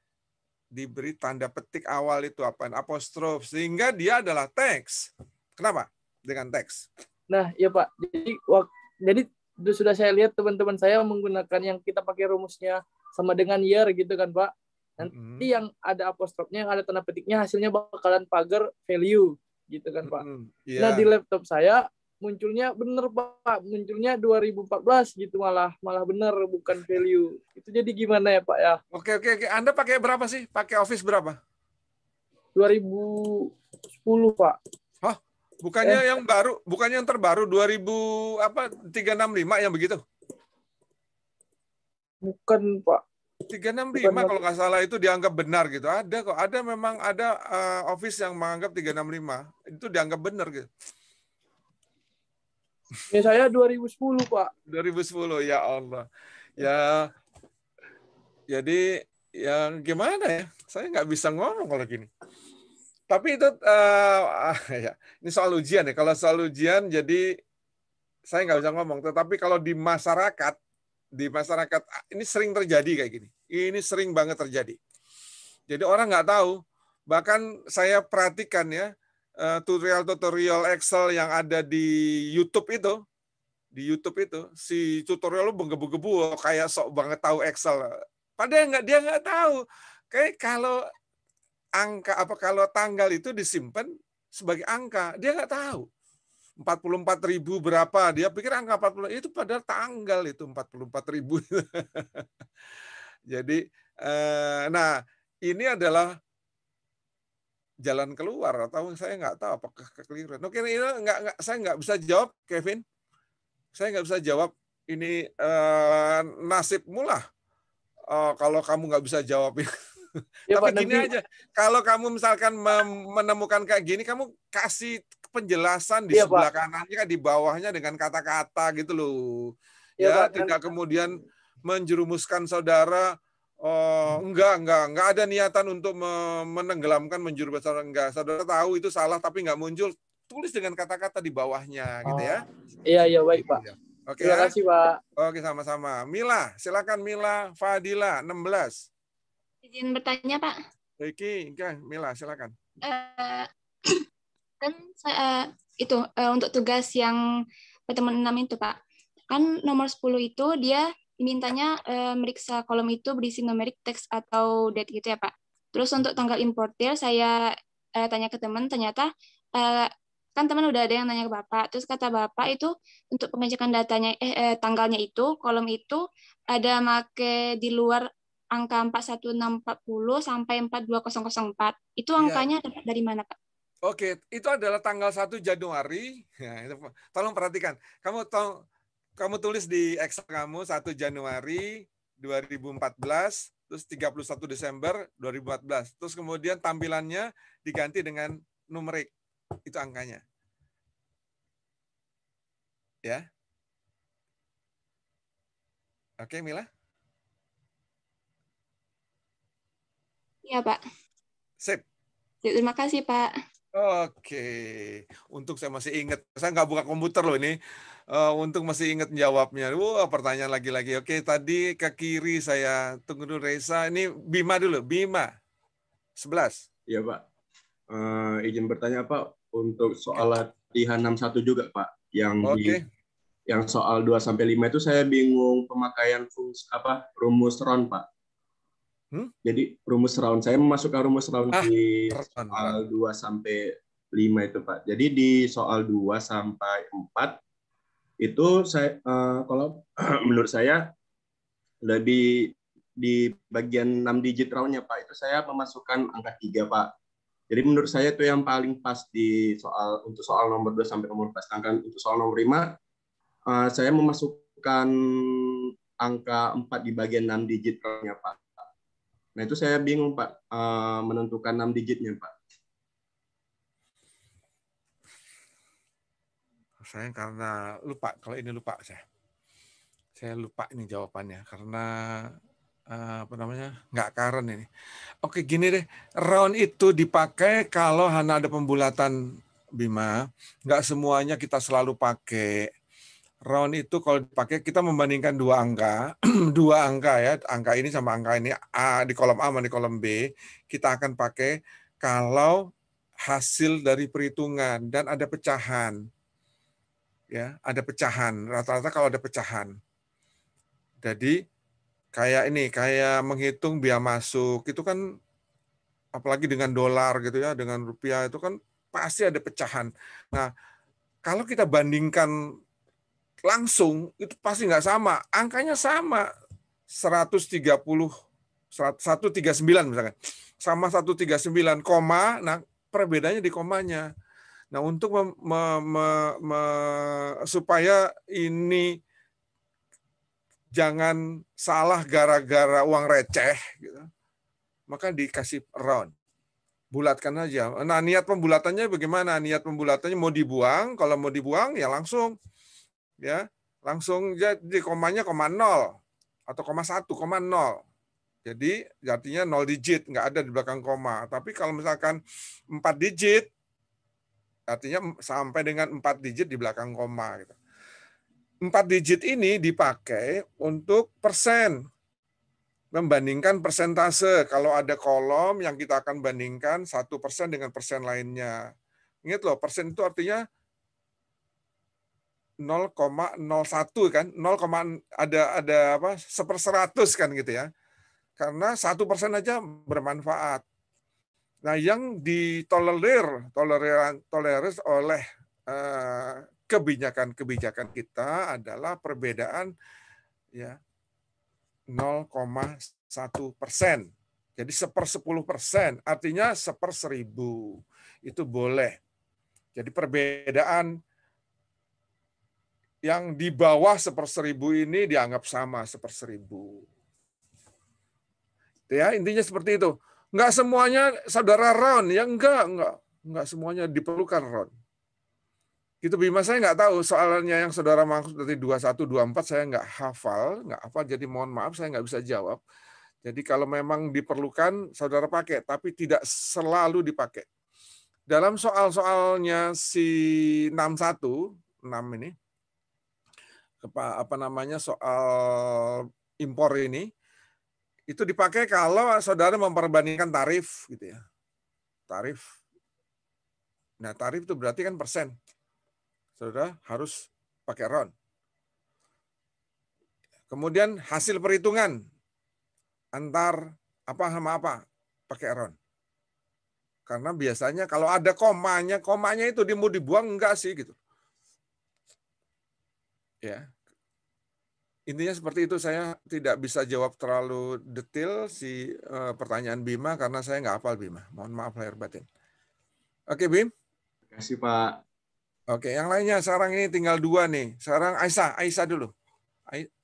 diberi tanda petik awal itu apa apostrof sehingga dia adalah teks Kenapa? Dengan teks. Nah, ya Pak. Jadi wak, jadi sudah saya lihat teman-teman saya menggunakan yang kita pakai rumusnya sama dengan year gitu kan, Pak. Nanti mm-hmm. yang ada apostrofnya, yang ada tanda petiknya hasilnya bakalan pagar value gitu kan, Pak. Mm-hmm. Yeah. Nah, iya. di laptop saya munculnya bener pak munculnya 2014 gitu malah malah bener bukan value itu jadi gimana ya pak ya oke oke oke anda pakai berapa sih pakai office berapa 2010 pak Bukannya eh. yang baru, bukannya yang terbaru 2000 apa 365 yang begitu? Bukan, Pak. 365 bukan, kalau nggak salah itu dianggap benar gitu. Ada kok, ada memang ada uh, eh, office yang menganggap 365 itu dianggap benar gitu. Ini ya, saya 2010, Pak. 2010 ya Allah. Ya jadi yang gimana ya? Saya nggak bisa ngomong kalau gini. Tapi itu uh, ini soal ujian ya. Kalau soal ujian jadi saya nggak bisa ngomong. Tetapi kalau di masyarakat di masyarakat ini sering terjadi kayak gini. Ini sering banget terjadi. Jadi orang nggak tahu. Bahkan saya perhatikan ya eh, tutorial-tutorial Excel yang ada di YouTube itu, di YouTube itu si tutorial lu menggebu-gebu kayak sok banget tahu Excel. Padahal nggak dia nggak tahu. Kayak kalau angka apa kalau tanggal itu disimpan sebagai angka, dia nggak tahu. 44 ribu berapa, dia pikir angka 40 itu padahal tanggal itu 44 ribu. Jadi, eh, nah ini adalah jalan keluar atau saya nggak tahu apakah kekeliruan. Oke, ini nggak, nggak saya nggak bisa jawab, Kevin. Saya nggak bisa jawab ini eh, nasibmu lah. Oh, kalau kamu nggak bisa jawab Ya, Tapi gini Nabi. aja, kalau kamu misalkan menemukan kayak gini, kamu kasih penjelasan di ya, sebelah Pak. kanannya, di bawahnya dengan kata-kata gitu loh. Ya, ya Pak, tidak kan. kemudian menjerumuskan saudara. Oh, enggak, enggak, enggak ada niatan untuk menenggelamkan menjerumuskan enggak. Saudara tahu itu salah tapi enggak muncul. Tulis dengan kata-kata di bawahnya, oh. gitu ya. Oh. Iya, iya, baik Pak. Iya. Oke, Terima ya? kasih Pak. Oke, sama-sama. Mila, silakan Mila Fadila 16. Izin bertanya, Pak. Oke, enggak, Mila, silakan. Uh, kan saya, eh, itu uh, untuk tugas yang pertemuan enam itu, Pak. Kan nomor 10 itu dia mintanya uh, meriksa kolom itu berisi numerik teks atau date gitu ya, Pak. Terus untuk tanggal importir saya uh, tanya ke teman, ternyata uh, kan teman udah ada yang nanya ke bapak terus kata bapak itu untuk pengecekan datanya eh, eh tanggalnya itu kolom itu ada make di luar angka 41640 sampai 42004. Itu iya. angkanya ya. dari mana, Pak? Oke, itu adalah tanggal 1 Januari. Ya, tolong perhatikan. Kamu tolong kamu tulis di Excel kamu 1 Januari 2014, terus 31 Desember 2014. Terus kemudian tampilannya diganti dengan numerik. Itu angkanya. Ya. Oke, Mila. Iya, Pak. Sip. Ya, terima kasih, Pak. Oke, untuk saya masih ingat, saya nggak buka komputer loh ini. Uh, untuk masih ingat jawabnya. Wah, pertanyaan lagi-lagi. Oke, tadi ke kiri saya tunggu dulu Reza. Ini Bima dulu, Bima. sebelas Iya, Pak. Uh, izin bertanya, Pak, untuk soal latihan 61 juga, Pak, yang okay. di yang soal 2 5 itu saya bingung pemakaian fungsi apa rumus ron, Pak. Hmm? Jadi rumus round saya memasukkan rumus round ah, di soal 2 sampai 5 itu Pak. Jadi di soal 2 sampai 4 itu saya uh, kalau menurut saya lebih di bagian 6 digit roundnya Pak itu saya memasukkan angka 3 Pak. Jadi menurut saya itu yang paling pas di soal untuk soal nomor 2 sampai nomor 4. Sedangkan untuk soal nomor 5 uh, eh, saya memasukkan angka 4 di bagian 6 digit roundnya Pak. Nah itu saya bingung Pak eh, menentukan 6 digitnya Pak. Saya karena lupa kalau ini lupa saya. Saya lupa ini jawabannya karena eh, apa namanya nggak karen ini. Oke gini deh, round itu dipakai kalau hanya ada pembulatan Bima, nggak semuanya kita selalu pakai round itu kalau dipakai kita membandingkan dua angka, dua angka ya, angka ini sama angka ini A di kolom A sama di kolom B, kita akan pakai kalau hasil dari perhitungan dan ada pecahan. Ya, ada pecahan. Rata-rata kalau ada pecahan. Jadi kayak ini, kayak menghitung biaya masuk itu kan apalagi dengan dolar gitu ya, dengan rupiah itu kan pasti ada pecahan. Nah, kalau kita bandingkan langsung itu pasti nggak sama. Angkanya sama 130 139 misalkan. Sama 139 koma, nah perbedaannya di komanya. Nah, untuk me, me, me, me, supaya ini jangan salah gara-gara uang receh gitu. Maka dikasih round. Bulatkan aja. Nah, niat pembulatannya bagaimana? Niat pembulatannya mau dibuang, kalau mau dibuang ya langsung ya langsung jadi komanya koma nol atau koma satu koma nol jadi artinya nol digit nggak ada di belakang koma tapi kalau misalkan empat digit artinya sampai dengan empat digit di belakang koma gitu. empat digit ini dipakai untuk persen membandingkan persentase kalau ada kolom yang kita akan bandingkan satu persen dengan persen lainnya ingat loh persen itu artinya 0,01 kan 0, ada ada apa seper seperseratus kan gitu ya karena satu persen aja bermanfaat nah yang ditolerir toleran toleris oleh kebijakan eh, kebijakan-kebijakan kita adalah perbedaan ya 0,1 persen jadi seper 10 persen artinya seper seribu itu boleh jadi perbedaan yang di bawah seperseribu ini dianggap sama seperseribu. Ya, intinya seperti itu. Enggak semuanya saudara Ron, ya enggak, enggak. Enggak semuanya diperlukan Ron. Itu Bima, saya enggak tahu soalnya yang saudara maksud dari dua empat saya enggak hafal, enggak apa, jadi mohon maaf saya enggak bisa jawab. Jadi kalau memang diperlukan, saudara pakai, tapi tidak selalu dipakai. Dalam soal-soalnya si 61, 6 ini, apa, apa namanya soal impor ini itu dipakai kalau saudara memperbandingkan tarif gitu ya. Tarif. Nah, tarif itu berarti kan persen. Saudara harus pakai RON. Kemudian hasil perhitungan antar apa sama apa pakai RON. Karena biasanya kalau ada komanya, komanya itu dimu dibuang enggak sih gitu. Ya. Intinya seperti itu saya tidak bisa jawab terlalu detail si uh, pertanyaan Bima karena saya nggak hafal Bima. Mohon maaf lahir batin. Oke Bim. Terima kasih Pak. Oke, yang lainnya sekarang ini tinggal dua nih. Sekarang Aisyah, Aisyah dulu.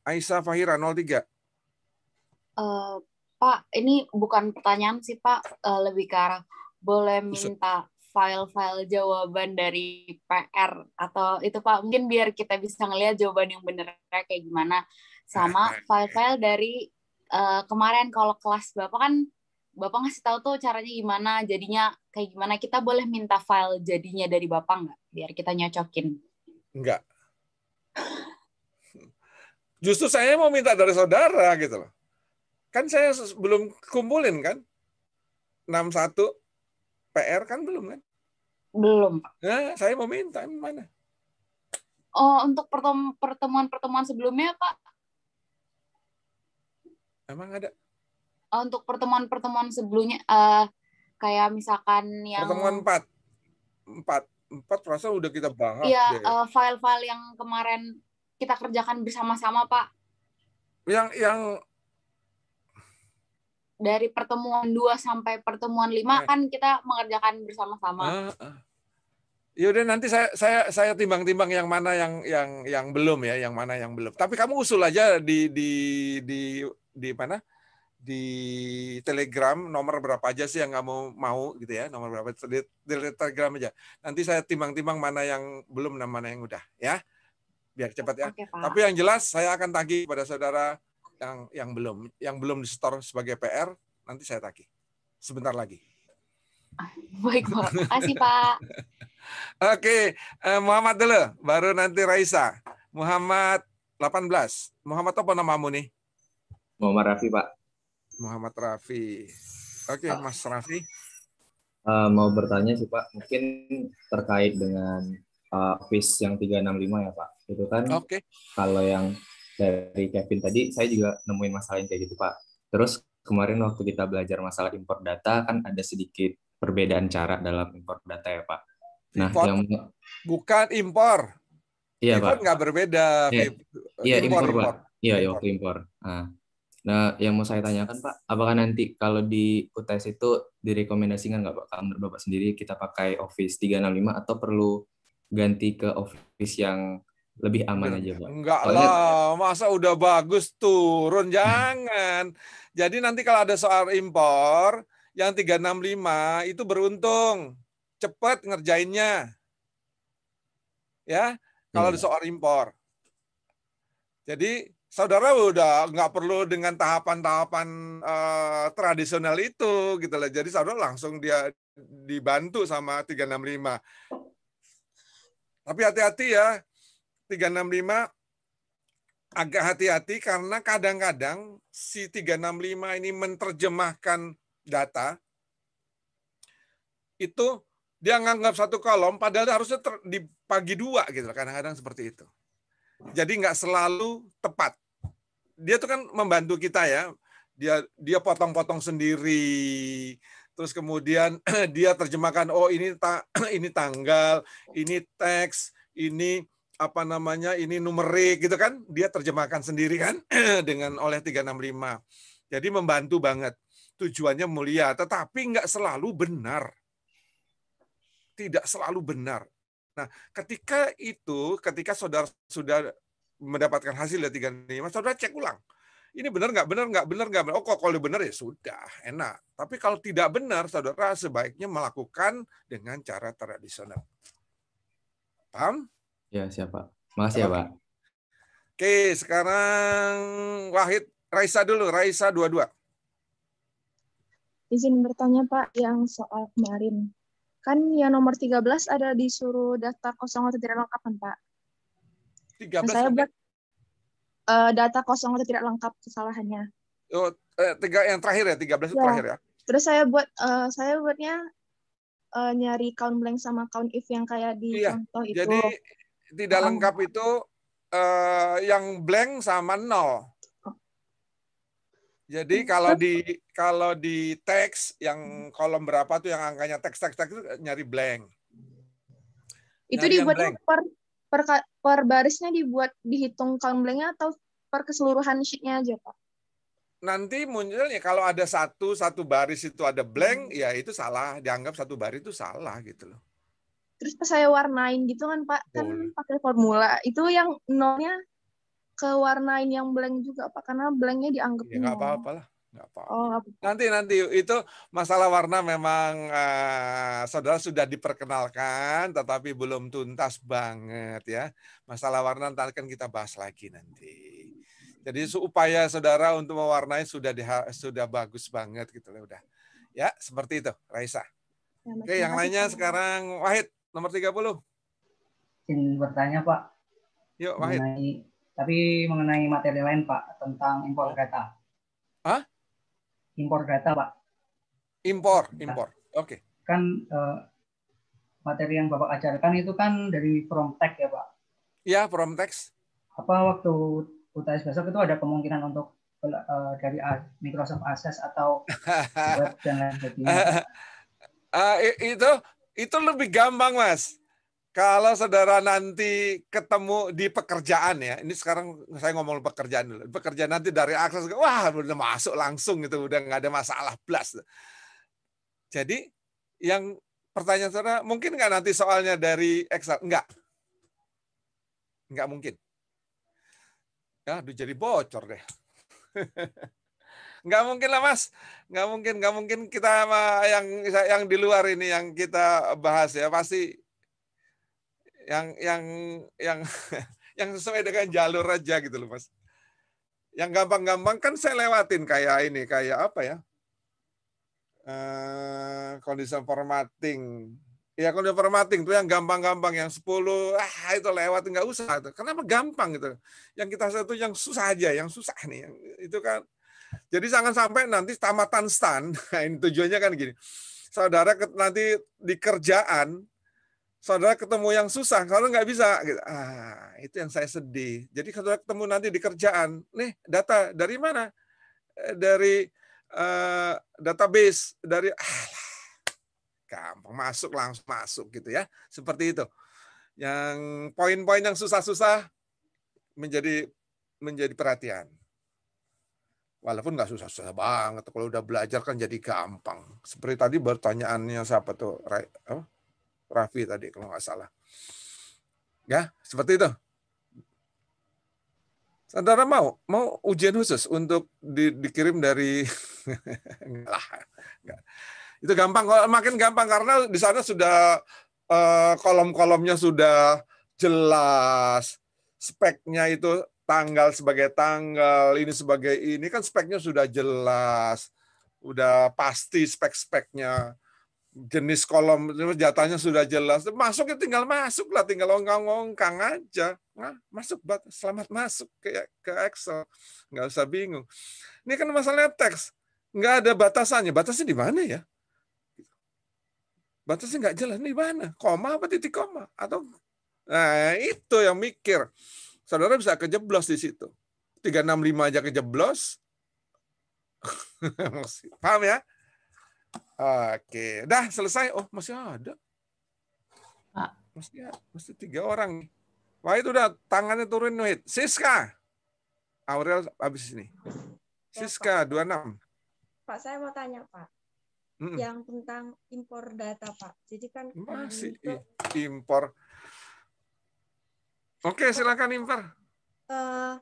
Aisyah Fahira 03. Uh, eh, Pak, ini bukan pertanyaan sih Pak, uh, lebih ke arah boleh minta file-file jawaban dari PR atau itu Pak mungkin biar kita bisa ngelihat jawaban yang bener kayak gimana sama file-file dari uh, kemarin kalau kelas Bapak kan Bapak ngasih tahu tuh caranya gimana jadinya kayak gimana kita boleh minta file jadinya dari Bapak nggak biar kita nyocokin Enggak Justru saya mau minta dari saudara gitu loh kan saya belum kumpulin kan 61 PR kan belum kan? Belum. Nah, saya mau minta mana? Oh, untuk pertemuan-pertemuan sebelumnya, Pak? Emang ada? Oh, untuk pertemuan-pertemuan sebelumnya, uh, kayak misalkan yang... Pertemuan 4. 4. 4 rasa udah kita bahas. Iya, uh, file-file yang kemarin kita kerjakan bersama-sama, Pak. Yang yang dari pertemuan 2 sampai pertemuan 5 eh. kan kita mengerjakan bersama-sama. Uh, ah, uh. Ah. Yaudah nanti saya saya saya timbang-timbang yang mana yang yang yang belum ya, yang mana yang belum. Tapi kamu usul aja di di di di mana? di Telegram nomor berapa aja sih yang kamu mau gitu ya nomor berapa di, di Telegram aja nanti saya timbang-timbang mana yang belum dan mana yang udah ya biar cepat ya Oke, tapi yang jelas saya akan tagih pada saudara yang yang belum yang belum disetor sebagai PR nanti saya tagih sebentar lagi. Baik pak, kasih pak. Oke, eh, Muhammad dulu, baru nanti Raisa. Muhammad 18. Muhammad apa namamu nih? Muhammad Rafi pak. Muhammad Rafi. Oke, okay, ah. Mas Rafi. Uh, mau bertanya sih Pak, mungkin terkait dengan uh, office yang 365 ya Pak. Itu kan okay. kalau yang dari Kevin tadi saya juga nemuin masalah yang kayak gitu Pak. Terus kemarin waktu kita belajar masalah import data kan ada sedikit perbedaan cara dalam import data ya Pak. Nah, import, yang bukan impor. Iya, Pak. nggak berbeda. Iya, iya impor, impor, Pak. Iya, ya, waktu impor. Nah, Nah, yang mau saya tanyakan Pak, apakah nanti kalau di UTS itu direkomendasikan nggak Pak, kalau Bapak sendiri kita pakai Office 365 atau perlu ganti ke Office yang lebih aman aja pak enggak Soalnya... lah masa udah bagus turun jangan jadi nanti kalau ada soal impor yang 365 itu beruntung cepat ngerjainnya ya kalau hmm. soal impor jadi saudara udah nggak perlu dengan tahapan-tahapan uh, tradisional itu gitu lah jadi saudara langsung dia dibantu sama 365 tapi hati-hati ya 365 agak hati-hati karena kadang-kadang si 365 ini menerjemahkan data itu dia nganggap satu kolom padahal harusnya ter, dibagi dua gitu kadang-kadang seperti itu jadi nggak selalu tepat dia tuh kan membantu kita ya dia dia potong-potong sendiri terus kemudian dia terjemahkan oh ini ta ini tanggal ini teks ini apa namanya ini numerik gitu kan dia terjemahkan sendiri kan dengan oleh 365 jadi membantu banget tujuannya mulia tetapi nggak selalu benar tidak selalu benar nah ketika itu ketika saudara sudah mendapatkan hasil dari 365 saudara cek ulang ini benar nggak benar nggak benar nggak benar oh kok kalau benar ya sudah enak tapi kalau tidak benar saudara sebaiknya melakukan dengan cara tradisional paham Ya, siapa? Makasih ya, Pak. Oke, sekarang Wahid Raisa dulu, Raisa 22. Izin bertanya Pak yang soal kemarin. Kan yang nomor 13 ada disuruh data kosong atau tidak lengkap kan Pak? 13 Dan nah, saya buat uh, data kosong atau tidak lengkap kesalahannya. Oh, eh, tiga yang terakhir ya, 13 itu ya. terakhir ya. Terus saya buat uh, saya buatnya uh, nyari count blank sama count if yang kayak di iya. contoh itu. Jadi tidak oh. lengkap itu uh, yang blank sama nol. Jadi hmm, kalau di kalau di teks yang kolom berapa tuh yang angkanya teks teks teks itu nyari blank. Itu nyari dibuat per per per barisnya dibuat dihitung kolom blanknya atau per keseluruhan sheetnya aja pak? Nanti munculnya kalau ada satu satu baris itu ada blank, hmm. ya itu salah dianggap satu baris itu salah gitu loh terus pas saya warnain gitu kan pak kan oh. pakai formula itu yang nolnya ke warnain yang blank juga pak karena blanknya dianggap ya, nggak apa-apa lah oh, nggak apa, -apa. Oh, apa, apa nanti nanti itu masalah warna memang uh, saudara sudah diperkenalkan tetapi belum tuntas banget ya masalah warna nanti akan kita bahas lagi nanti jadi upaya saudara untuk mewarnai sudah diha sudah bagus banget gitu loh udah ya seperti itu Raisa ya, oke yang lainnya sekarang Wahid nomor 30. Izin bertanya, Pak. Yuk, Wahid. Mengenai, tapi mengenai materi lain, Pak, tentang impor kereta. Hah? Impor kereta, Pak. Impor, impor. Oke. Okay. Kan eh, materi yang Bapak ajarkan itu kan dari Promtek ya, Pak? Iya, Promtek. Apa waktu UTS besok itu ada kemungkinan untuk eh, dari Microsoft Access atau web dan lain sebagainya? Uh, itu itu lebih gampang, Mas. Kalau saudara nanti ketemu di pekerjaan ya, ini sekarang saya ngomong pekerjaan dulu. Pekerjaan nanti dari akses, wah udah masuk langsung gitu, udah nggak ada masalah, blas. Jadi yang pertanyaan saudara, mungkin nggak nanti soalnya dari Excel? nggak nggak mungkin. Ya, aduh jadi bocor deh. nggak mungkin lah mas nggak mungkin nggak mungkin kita yang yang di luar ini yang kita bahas ya pasti yang yang yang yang sesuai dengan jalur aja gitu loh mas yang gampang-gampang kan saya lewatin kayak ini kayak apa ya uh, eh, kondisi formatting ya kondisi formatting itu yang gampang-gampang yang 10 ah itu lewat nggak usah itu kenapa gampang gitu yang kita satu yang susah aja yang susah nih itu kan jadi jangan sampai nanti tamatan stan, nah, ini tujuannya kan gini. Saudara nanti di kerjaan, saudara ketemu yang susah, kalau nggak bisa, gitu. ah itu yang saya sedih. Jadi saudara ketemu nanti di kerjaan, nih data dari mana? Eh, dari uh, database, dari ah, gampang masuk langsung masuk gitu ya, seperti itu. Yang poin-poin yang susah-susah menjadi menjadi perhatian. Walaupun nggak susah-susah banget. Kalau udah belajar kan jadi gampang. Seperti tadi pertanyaannya siapa tuh? Raffi tadi kalau nggak salah. Ya, seperti itu. Saudara mau mau ujian khusus untuk di, dikirim dari lah. Itu gampang makin gampang karena di sana sudah eh, kolom-kolomnya sudah jelas, speknya itu tanggal sebagai tanggal, ini sebagai ini kan speknya sudah jelas, udah pasti spek-speknya jenis kolom jatahnya sudah jelas masuk ya tinggal masuk lah tinggal ongkang-ongkang aja nah, masuk bat selamat masuk ke ke Excel nggak usah bingung ini kan masalahnya teks nggak ada batasannya batasnya di mana ya batasnya nggak jelas di mana koma apa titik koma atau nah itu yang mikir saudara bisa kejeblos di situ. 365 aja kejeblos. Paham ya? Oke, dah selesai. Oh, masih ada. Masih ada. Masih tiga orang. Wah, itu udah tangannya turun Wait. Siska. Aurel habis ini. Ya, Siska ya, enam. 26. Pak, saya mau tanya, Pak. Mm -mm. Yang tentang impor data, Pak. Jadi kan masih itu... impor Oke, silakan Impar. Uh, eh,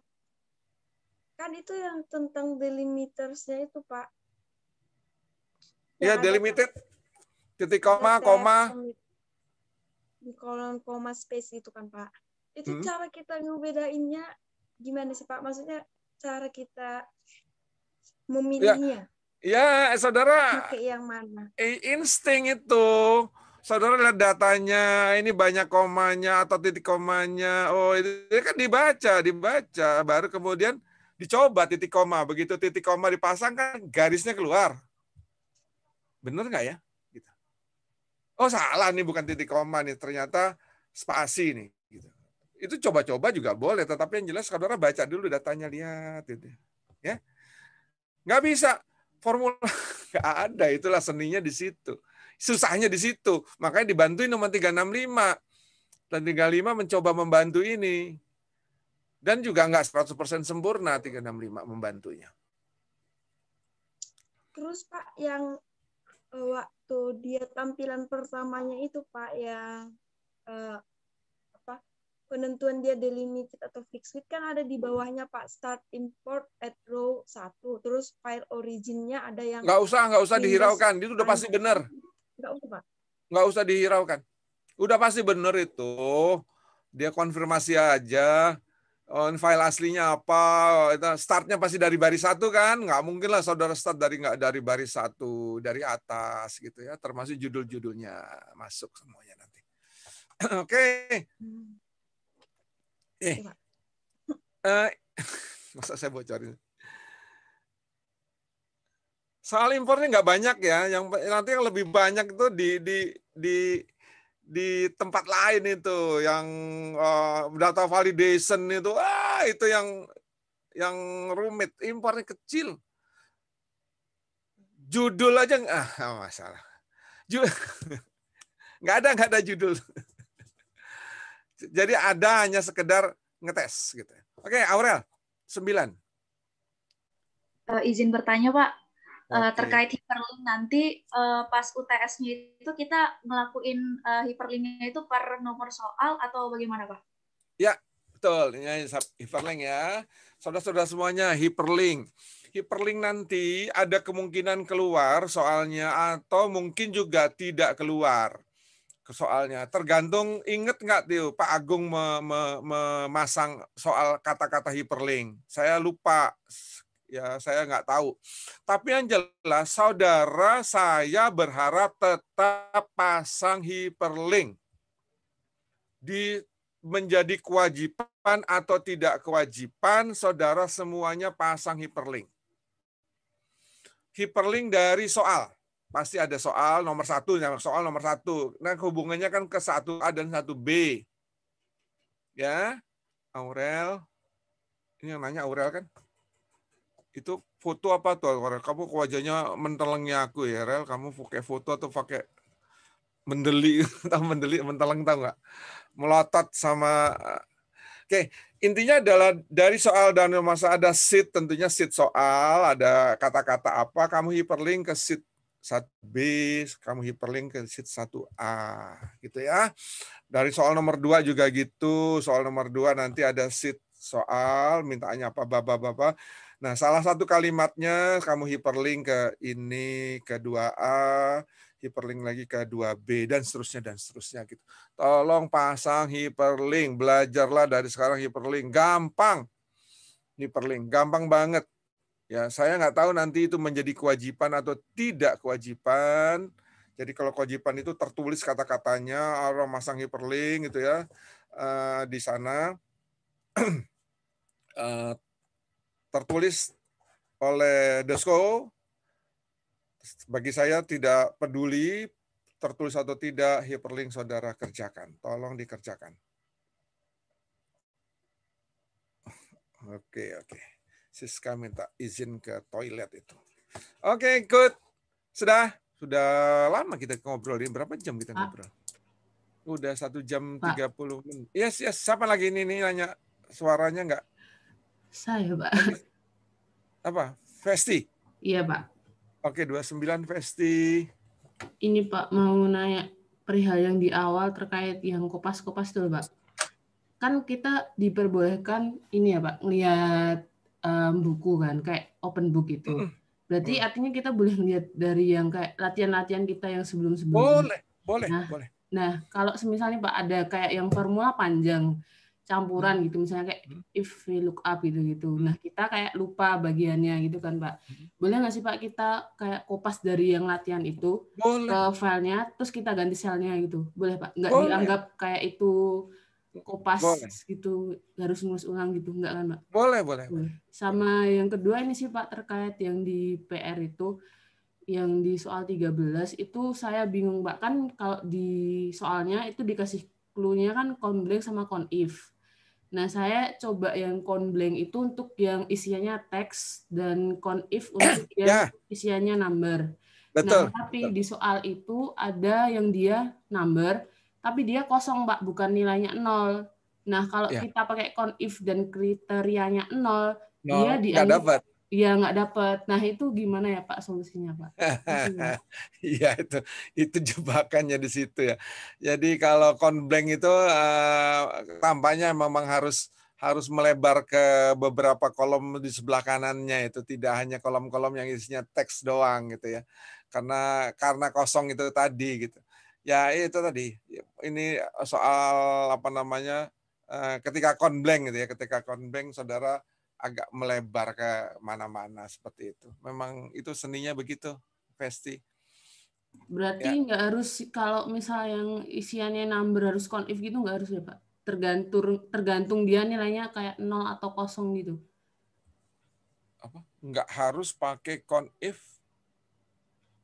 kan itu yang tentang delimitersnya itu Pak. Iya, delimited. Titik koma, koma. Di kolom koma space itu kan Pak. Itu hmm. cara kita ngebedainnya gimana sih Pak? Maksudnya cara kita ya, memilihnya. Ya. Ya, saudara. Pakai yang mana? Insting itu saudara lihat datanya, ini banyak komanya atau titik komanya. Oh, itu kan dibaca, dibaca. Baru kemudian dicoba titik koma. Begitu titik koma dipasang kan garisnya keluar. benar nggak ya? Gitu. Oh salah nih bukan titik koma nih. Ternyata spasi nih. Gitu. Itu coba-coba juga boleh. Tetapi yang jelas saudara baca dulu datanya lihat. Gitu. Ya, Nggak bisa. Formula nggak ada. Itulah seninya di situ Susahnya di situ. Makanya dibantuin nomor 365. Dan 35 mencoba membantu ini. Dan juga nggak 100% sempurna 365 membantunya. Terus Pak, yang eh, waktu dia tampilan pertamanya itu Pak, yang eh, apa penentuan dia delimited atau fixed width kan ada di bawahnya Pak start import at row 1 terus file originnya ada yang nggak usah nggak usah dihiraukan itu udah pasti benar Nggak usah, Pak. Nggak usah dihiraukan. Udah pasti benar itu. Dia konfirmasi aja. On eh, file aslinya apa? Startnya pasti dari baris satu kan? Nggak mungkin lah saudara start dari nggak dari baris satu, dari atas gitu ya. Termasuk judul-judulnya masuk semuanya nanti. Oke. Okay. Hmm. Eh, uh, masa saya bocorin? soal impornya nggak banyak ya yang nanti yang lebih banyak itu di di di di tempat lain itu yang uh, data validation itu ah itu yang yang rumit impornya kecil judul aja ah masalah nggak ada nggak ada judul jadi ada hanya sekedar ngetes gitu oke Aurel sembilan uh, izin bertanya pak Eh, okay. Uh, terkait hyperlink nanti uh, pas UTS-nya itu kita ngelakuin uh, hyperlinknya itu per nomor soal atau bagaimana Pak? Ya, betul. Ini hyperlink ya. Saudara-saudara semuanya, hyperlink. Hyperlink nanti ada kemungkinan keluar soalnya atau mungkin juga tidak keluar ke soalnya. Tergantung inget nggak tuh Pak Agung memasang me, me, soal kata-kata hyperlink. Saya lupa ya saya nggak tahu. Tapi yang jelas saudara saya berharap tetap pasang hyperlink di menjadi kewajiban atau tidak kewajiban saudara semuanya pasang hyperlink. Hyperlink dari soal pasti ada soal nomor satu, soal nomor satu. Nah hubungannya kan ke satu A dan satu B, ya Aurel. Ini yang nanya Aurel kan? itu foto apa tuh Rel? Kamu wajahnya mentelengnya aku ya Rel. Kamu pakai foto atau pakai mendeli? tahu mendeli menteleng tahu nggak? Melotot sama. Eh, oke, intinya adalah dari soal dan masa ada sheet tentunya sheet soal ada kata-kata apa kamu hyperlink ke sheet 1B, kamu hyperlink ke sheet 1A gitu ya. Dari soal nomor 2 juga gitu, soal nomor 2 nanti ada sheet soal mintaannya apa bapak-bapak Nah, salah satu kalimatnya kamu hyperlink ke ini, ke 2A, hyperlink lagi ke 2B dan seterusnya dan seterusnya gitu. Tolong pasang hyperlink, belajarlah dari sekarang hyperlink. Gampang. Hyperlink gampang banget. Ya, saya nggak tahu nanti itu menjadi kewajiban atau tidak kewajiban. Jadi kalau kewajiban itu tertulis kata-katanya, orang masang hyperlink gitu ya eh, di sana. Eh, tertulis oleh Desko bagi saya tidak peduli tertulis atau tidak hyperlink saudara kerjakan tolong dikerjakan oke oke Siska minta izin ke toilet itu oke good sudah sudah lama kita ngobrol ini berapa jam kita ah. ngobrol udah satu jam tiga puluh menit yes yes siapa lagi ini nih nanya suaranya nggak saya, Pak. Apa? vesti Iya, Pak. Oke, 29 vesti Ini, Pak, mau nanya perihal yang di awal terkait yang kopas-kopas dulu, Pak. Kan kita diperbolehkan ini ya, Pak, lihat um, buku kan, kayak open book itu. Berarti boleh. artinya kita boleh lihat dari yang kayak latihan-latihan kita yang sebelum-sebelumnya. Boleh, boleh, nah, boleh. Nah, kalau misalnya Pak ada kayak yang formula panjang, campuran hmm. gitu misalnya kayak hmm. if we look up gitu gitu nah kita kayak lupa bagiannya gitu kan pak boleh nggak sih pak kita kayak kopas dari yang latihan itu ke filenya terus kita ganti selnya gitu boleh pak nggak boleh. dianggap kayak itu kopas boleh. gitu harus ngurus ulang gitu nggak kan pak boleh boleh, boleh. sama yang kedua ini sih pak terkait yang di PR itu yang di soal 13 itu saya bingung pak kan kalau di soalnya itu dikasih clue-nya kan conblank sama conif Nah, saya coba yang blank itu untuk yang isiannya teks dan if untuk yang yeah. isiannya number. Nah, Betul. Nah, tapi Betul. di soal itu ada yang dia number, tapi dia kosong, Pak, bukan nilainya nol. Nah, kalau yeah. kita pakai if dan kriterianya nol, no, dia dianggap ya nggak dapat. Nah itu gimana ya Pak solusinya Pak? Iya itu itu jebakannya di situ ya. Jadi kalau konbleng itu uh, tampaknya memang harus harus melebar ke beberapa kolom di sebelah kanannya itu tidak hanya kolom-kolom yang isinya teks doang gitu ya. Karena karena kosong itu tadi gitu. Ya itu tadi ini soal apa namanya eh, Ketika ketika konbleng gitu ya ketika konbleng saudara agak melebar ke mana-mana seperti itu. Memang itu seninya begitu, Vesti. Berarti ya. nggak harus kalau misalnya yang isiannya number harus konif gitu nggak harus ya Pak? Tergantung tergantung dia nilainya kayak nol atau kosong gitu. Apa? Nggak harus pakai konif.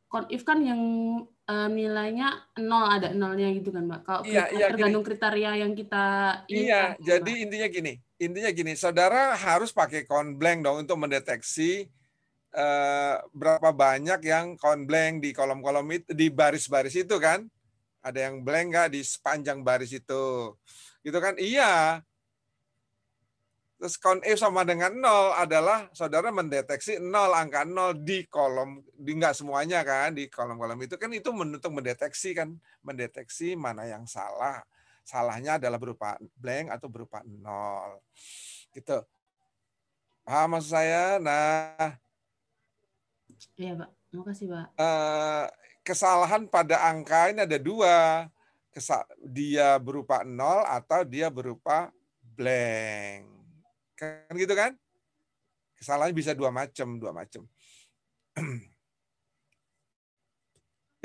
Konif kan yang e, nilainya nol ada nolnya gitu kan Pak? Kalau iya, iya, tergantung gini. kriteria yang kita. Iya, gitu, jadi Pak. intinya gini intinya gini, saudara harus pakai count dong untuk mendeteksi eh, berapa banyak yang count di kolom-kolom itu, di baris-baris itu kan? Ada yang blank nggak di sepanjang baris itu? Gitu kan? Iya. Terus count if e sama dengan nol adalah saudara mendeteksi nol angka nol di kolom di nggak semuanya kan di kolom-kolom itu kan itu untuk mendeteksi kan mendeteksi mana yang salah salahnya adalah berupa blank atau berupa nol. Gitu. Paham maksud saya? Nah. Iya, Pak. Makasih, Pak. Eh, kesalahan pada angka ini ada dua. dia berupa nol atau dia berupa blank. Kan gitu kan? Kesalahannya bisa dua macam, dua macam.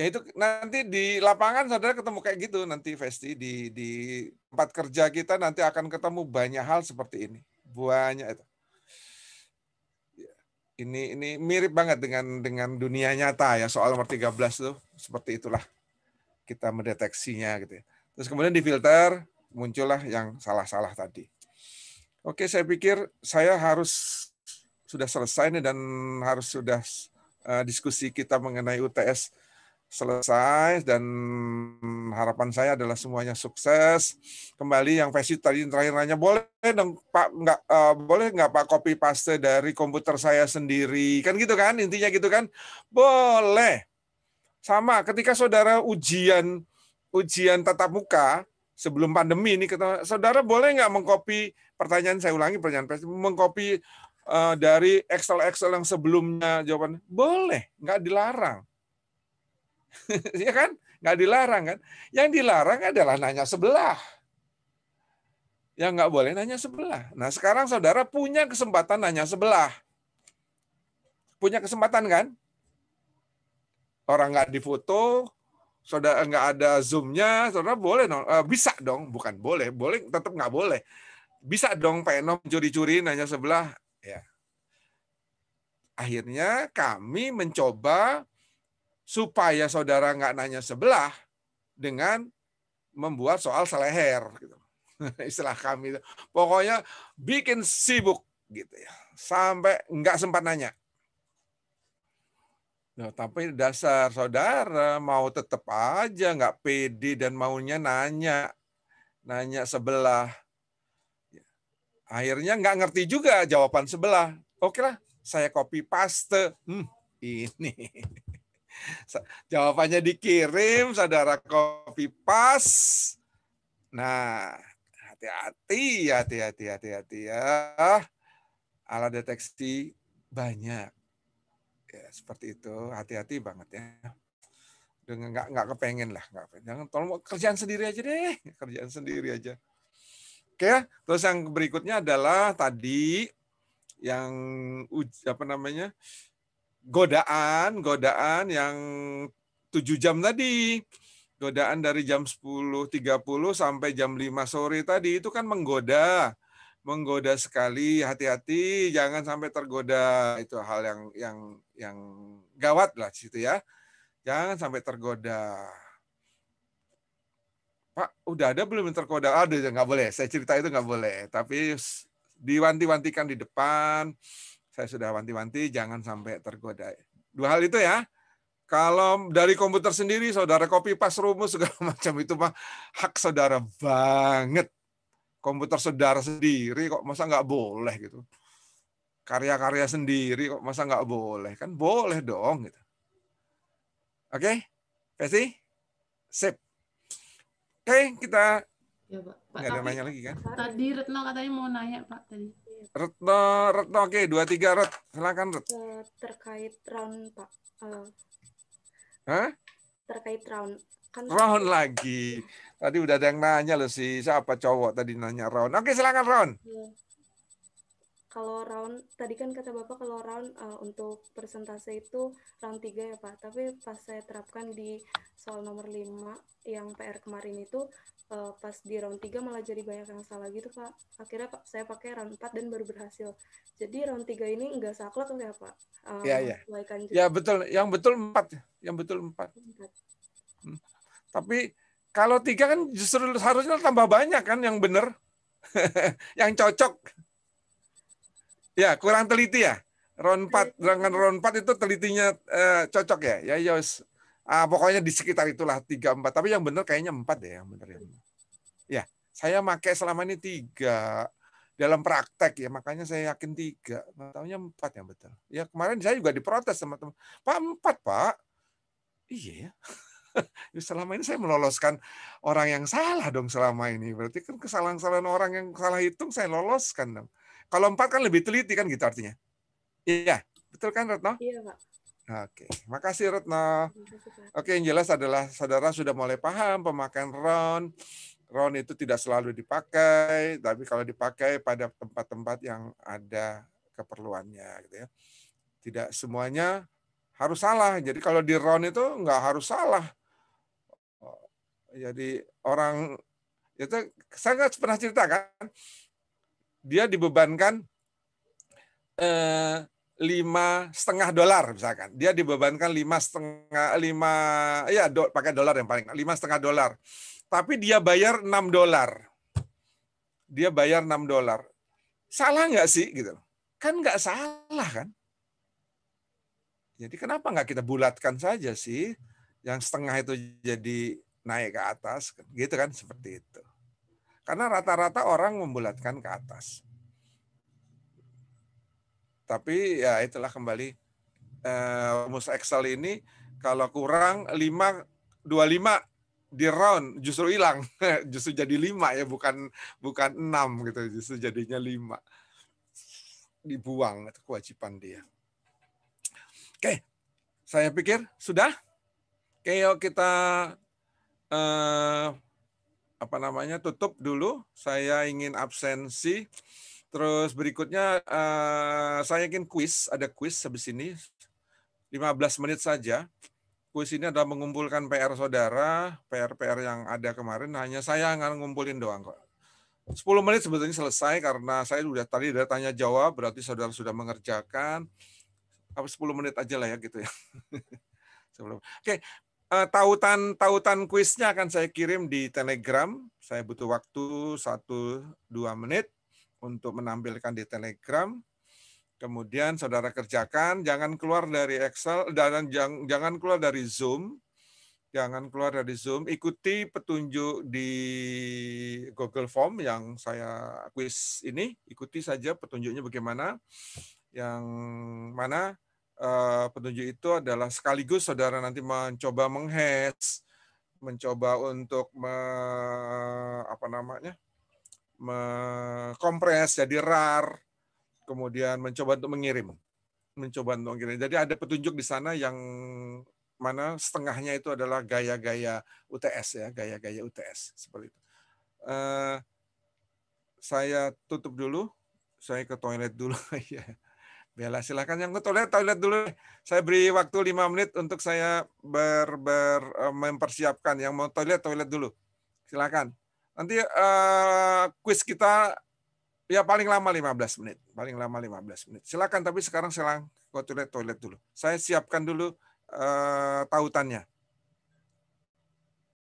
Ya itu nanti di lapangan saudara ketemu kayak gitu nanti Festi di di tempat kerja kita nanti akan ketemu banyak hal seperti ini. Banyak itu. Ya, ini ini mirip banget dengan dengan dunia nyata ya soal nomor 13 tuh seperti itulah kita mendeteksinya gitu ya. Terus kemudian difilter muncullah yang salah-salah tadi. Oke, saya pikir saya harus sudah selesai nih dan harus sudah eh, diskusi kita mengenai UTS selesai dan harapan saya adalah semuanya sukses. Kembali yang versi tadi terakhir nanya boleh dong Pak nggak uh, boleh nggak Pak copy paste dari komputer saya sendiri kan gitu kan intinya gitu kan boleh sama ketika saudara ujian ujian tatap muka sebelum pandemi ini saudara boleh nggak mengcopy pertanyaan saya ulangi pertanyaan mengcopy uh, dari Excel Excel yang sebelumnya jawaban boleh nggak dilarang ya kan? Nggak dilarang kan? Yang dilarang adalah nanya sebelah. Yang nggak boleh nanya sebelah. Nah sekarang saudara punya kesempatan nanya sebelah. Punya kesempatan kan? Orang nggak difoto, saudara nggak ada zoomnya, saudara boleh dong, eh, bisa dong, bukan boleh, boleh tetap nggak boleh. Bisa dong Pak Enom curi-curi nanya sebelah. Ya. Akhirnya kami mencoba supaya saudara nggak nanya sebelah dengan membuat soal seleher gitu. istilah kami itu. pokoknya bikin sibuk gitu ya sampai nggak sempat nanya Nah, tapi dasar saudara mau tetap aja nggak pede dan maunya nanya, nanya sebelah. Akhirnya nggak ngerti juga jawaban sebelah. Oke lah, saya copy paste. Hmm, ini. Jawabannya dikirim, saudara copy pas. Nah, hati-hati, hati-hati, hati-hati ya. Alat deteksi banyak. Ya, seperti itu, hati-hati banget ya. Dengan nggak nggak kepengen lah, nggak jangan tolong kerjaan sendiri aja deh, kerjaan sendiri aja. Oke, ya, terus yang berikutnya adalah tadi yang apa namanya godaan, godaan yang tujuh jam tadi. Godaan dari jam 10.30 sampai jam 5 sore tadi itu kan menggoda. Menggoda sekali, hati-hati jangan sampai tergoda. Itu hal yang yang yang gawat lah situ ya. Jangan sampai tergoda. Pak, udah ada belum yang tergoda? Aduh, nggak boleh. Saya cerita itu nggak boleh. Tapi diwanti-wantikan di depan, saya sudah wanti-wanti jangan sampai tergoda. Dua hal itu ya. Kalau dari komputer sendiri, saudara copy pas rumus segala macam itu mah hak saudara banget. Komputer saudara sendiri kok masa nggak boleh gitu. Karya-karya sendiri kok masa nggak boleh kan boleh dong gitu. Oke, okay? Pesi, sip. Oke, okay, kita ya, Pak. ada tapi, lagi kan? Tadi Retno katanya mau nanya Pak tadi. Retno, Retno, oke, dua tiga Ret, silakan Ret. Eh, terkait round Pak. Uh, Hah? Terkait round. Kan round lagi. Tadi udah ada yang nanya loh si siapa cowok tadi nanya round. Oke, silakan round. Yeah kalau round tadi kan kata Bapak kalau round uh, untuk persentase itu round 3 ya Pak. Tapi pas saya terapkan di soal nomor 5 yang PR kemarin itu uh, pas di round 3 malah jadi banyak yang salah gitu Pak. Akhirnya Pak saya pakai round 4 dan baru berhasil. Jadi round 3 ini enggak saklek ya Pak? Uh, ya, ya. Juga. ya betul, yang betul 4, ya. yang betul 4. 4. Hmm. Tapi kalau tiga kan justru harusnya tambah banyak kan yang benar, yang cocok. Ya, kurang teliti ya. Ron 4, dengan Ron 4 itu telitinya eh, cocok ya. Ya, Yos. Ya, ah, pokoknya di sekitar itulah tiga empat Tapi yang benar kayaknya empat ya, yang benar ya. Ya, saya pakai selama ini tiga dalam praktek ya makanya saya yakin tiga tahunya empat yang betul ya kemarin saya juga diprotes sama teman pak empat pak iya ya. ya selama ini saya meloloskan orang yang salah dong selama ini. Berarti kan kesalahan-kesalahan orang yang salah hitung saya loloskan dong. Kalau empat kan lebih teliti kan gitu artinya. Iya, betul kan Retno? Iya, Pak. Oke, makasih Retno. Makasih, Oke, yang jelas adalah saudara sudah mulai paham pemakaian Ron. Ron itu tidak selalu dipakai, tapi kalau dipakai pada tempat-tempat yang ada keperluannya, gitu ya. Tidak semuanya harus salah. Jadi kalau di Ron itu nggak harus salah. Jadi orang itu saya nggak pernah cerita kan dia dibebankan eh, lima setengah dolar misalkan dia dibebankan lima setengah lima ya do, pakai dolar yang paling lima setengah dolar tapi dia bayar enam dolar dia bayar enam dolar salah nggak sih gitu kan nggak salah kan jadi kenapa nggak kita bulatkan saja sih yang setengah itu jadi naik ke atas gitu kan seperti itu karena rata-rata orang membulatkan ke atas. Tapi ya itulah kembali eh, rumus uh, Excel ini kalau kurang 5 25 di round justru hilang, justru jadi lima ya bukan bukan enam gitu, justru jadinya lima dibuang itu kewajiban dia. Oke, saya pikir sudah. Oke, yuk kita uh, apa namanya tutup dulu. Saya ingin absensi. Terus berikutnya uh, saya ingin kuis, ada kuis habis ini 15 menit saja. Kuis ini adalah mengumpulkan PR saudara, PR-PR yang ada kemarin. Hanya saya akan ngumpulin doang kok. 10 menit sebetulnya selesai karena saya sudah tadi sudah tanya jawab, berarti saudara sudah mengerjakan. Apa 10 menit aja lah ya gitu ya. Sebelum. Oke, Eh, tautan tautan kuisnya akan saya kirim di Telegram. Saya butuh waktu 1 2 menit untuk menampilkan di Telegram. Kemudian saudara kerjakan, jangan keluar dari Excel dan jangan, jangan keluar dari Zoom. Jangan keluar dari Zoom, ikuti petunjuk di Google Form yang saya kuis ini, ikuti saja petunjuknya bagaimana. Yang mana Eh, petunjuk itu adalah sekaligus saudara nanti mencoba menghes, mencoba untuk me, apa namanya mengkompres jadi rar, kemudian mencoba untuk mengirim, mencoba untuk mengirim. Jadi ada petunjuk di sana yang mana setengahnya itu adalah gaya-gaya UTS ya, gaya-gaya UTS seperti itu. Eh, saya tutup dulu, saya ke toilet dulu ya. Bella, silakan yang ke toilet, toilet dulu. Saya beri waktu lima menit untuk saya ber, ber eh, mempersiapkan. Yang mau toilet, toilet dulu. Silakan. Nanti uh, eh, quiz kita ya paling lama 15 menit. Paling lama 15 menit. Silakan, tapi sekarang selang ke toilet, toilet dulu. Saya siapkan dulu uh, tautannya.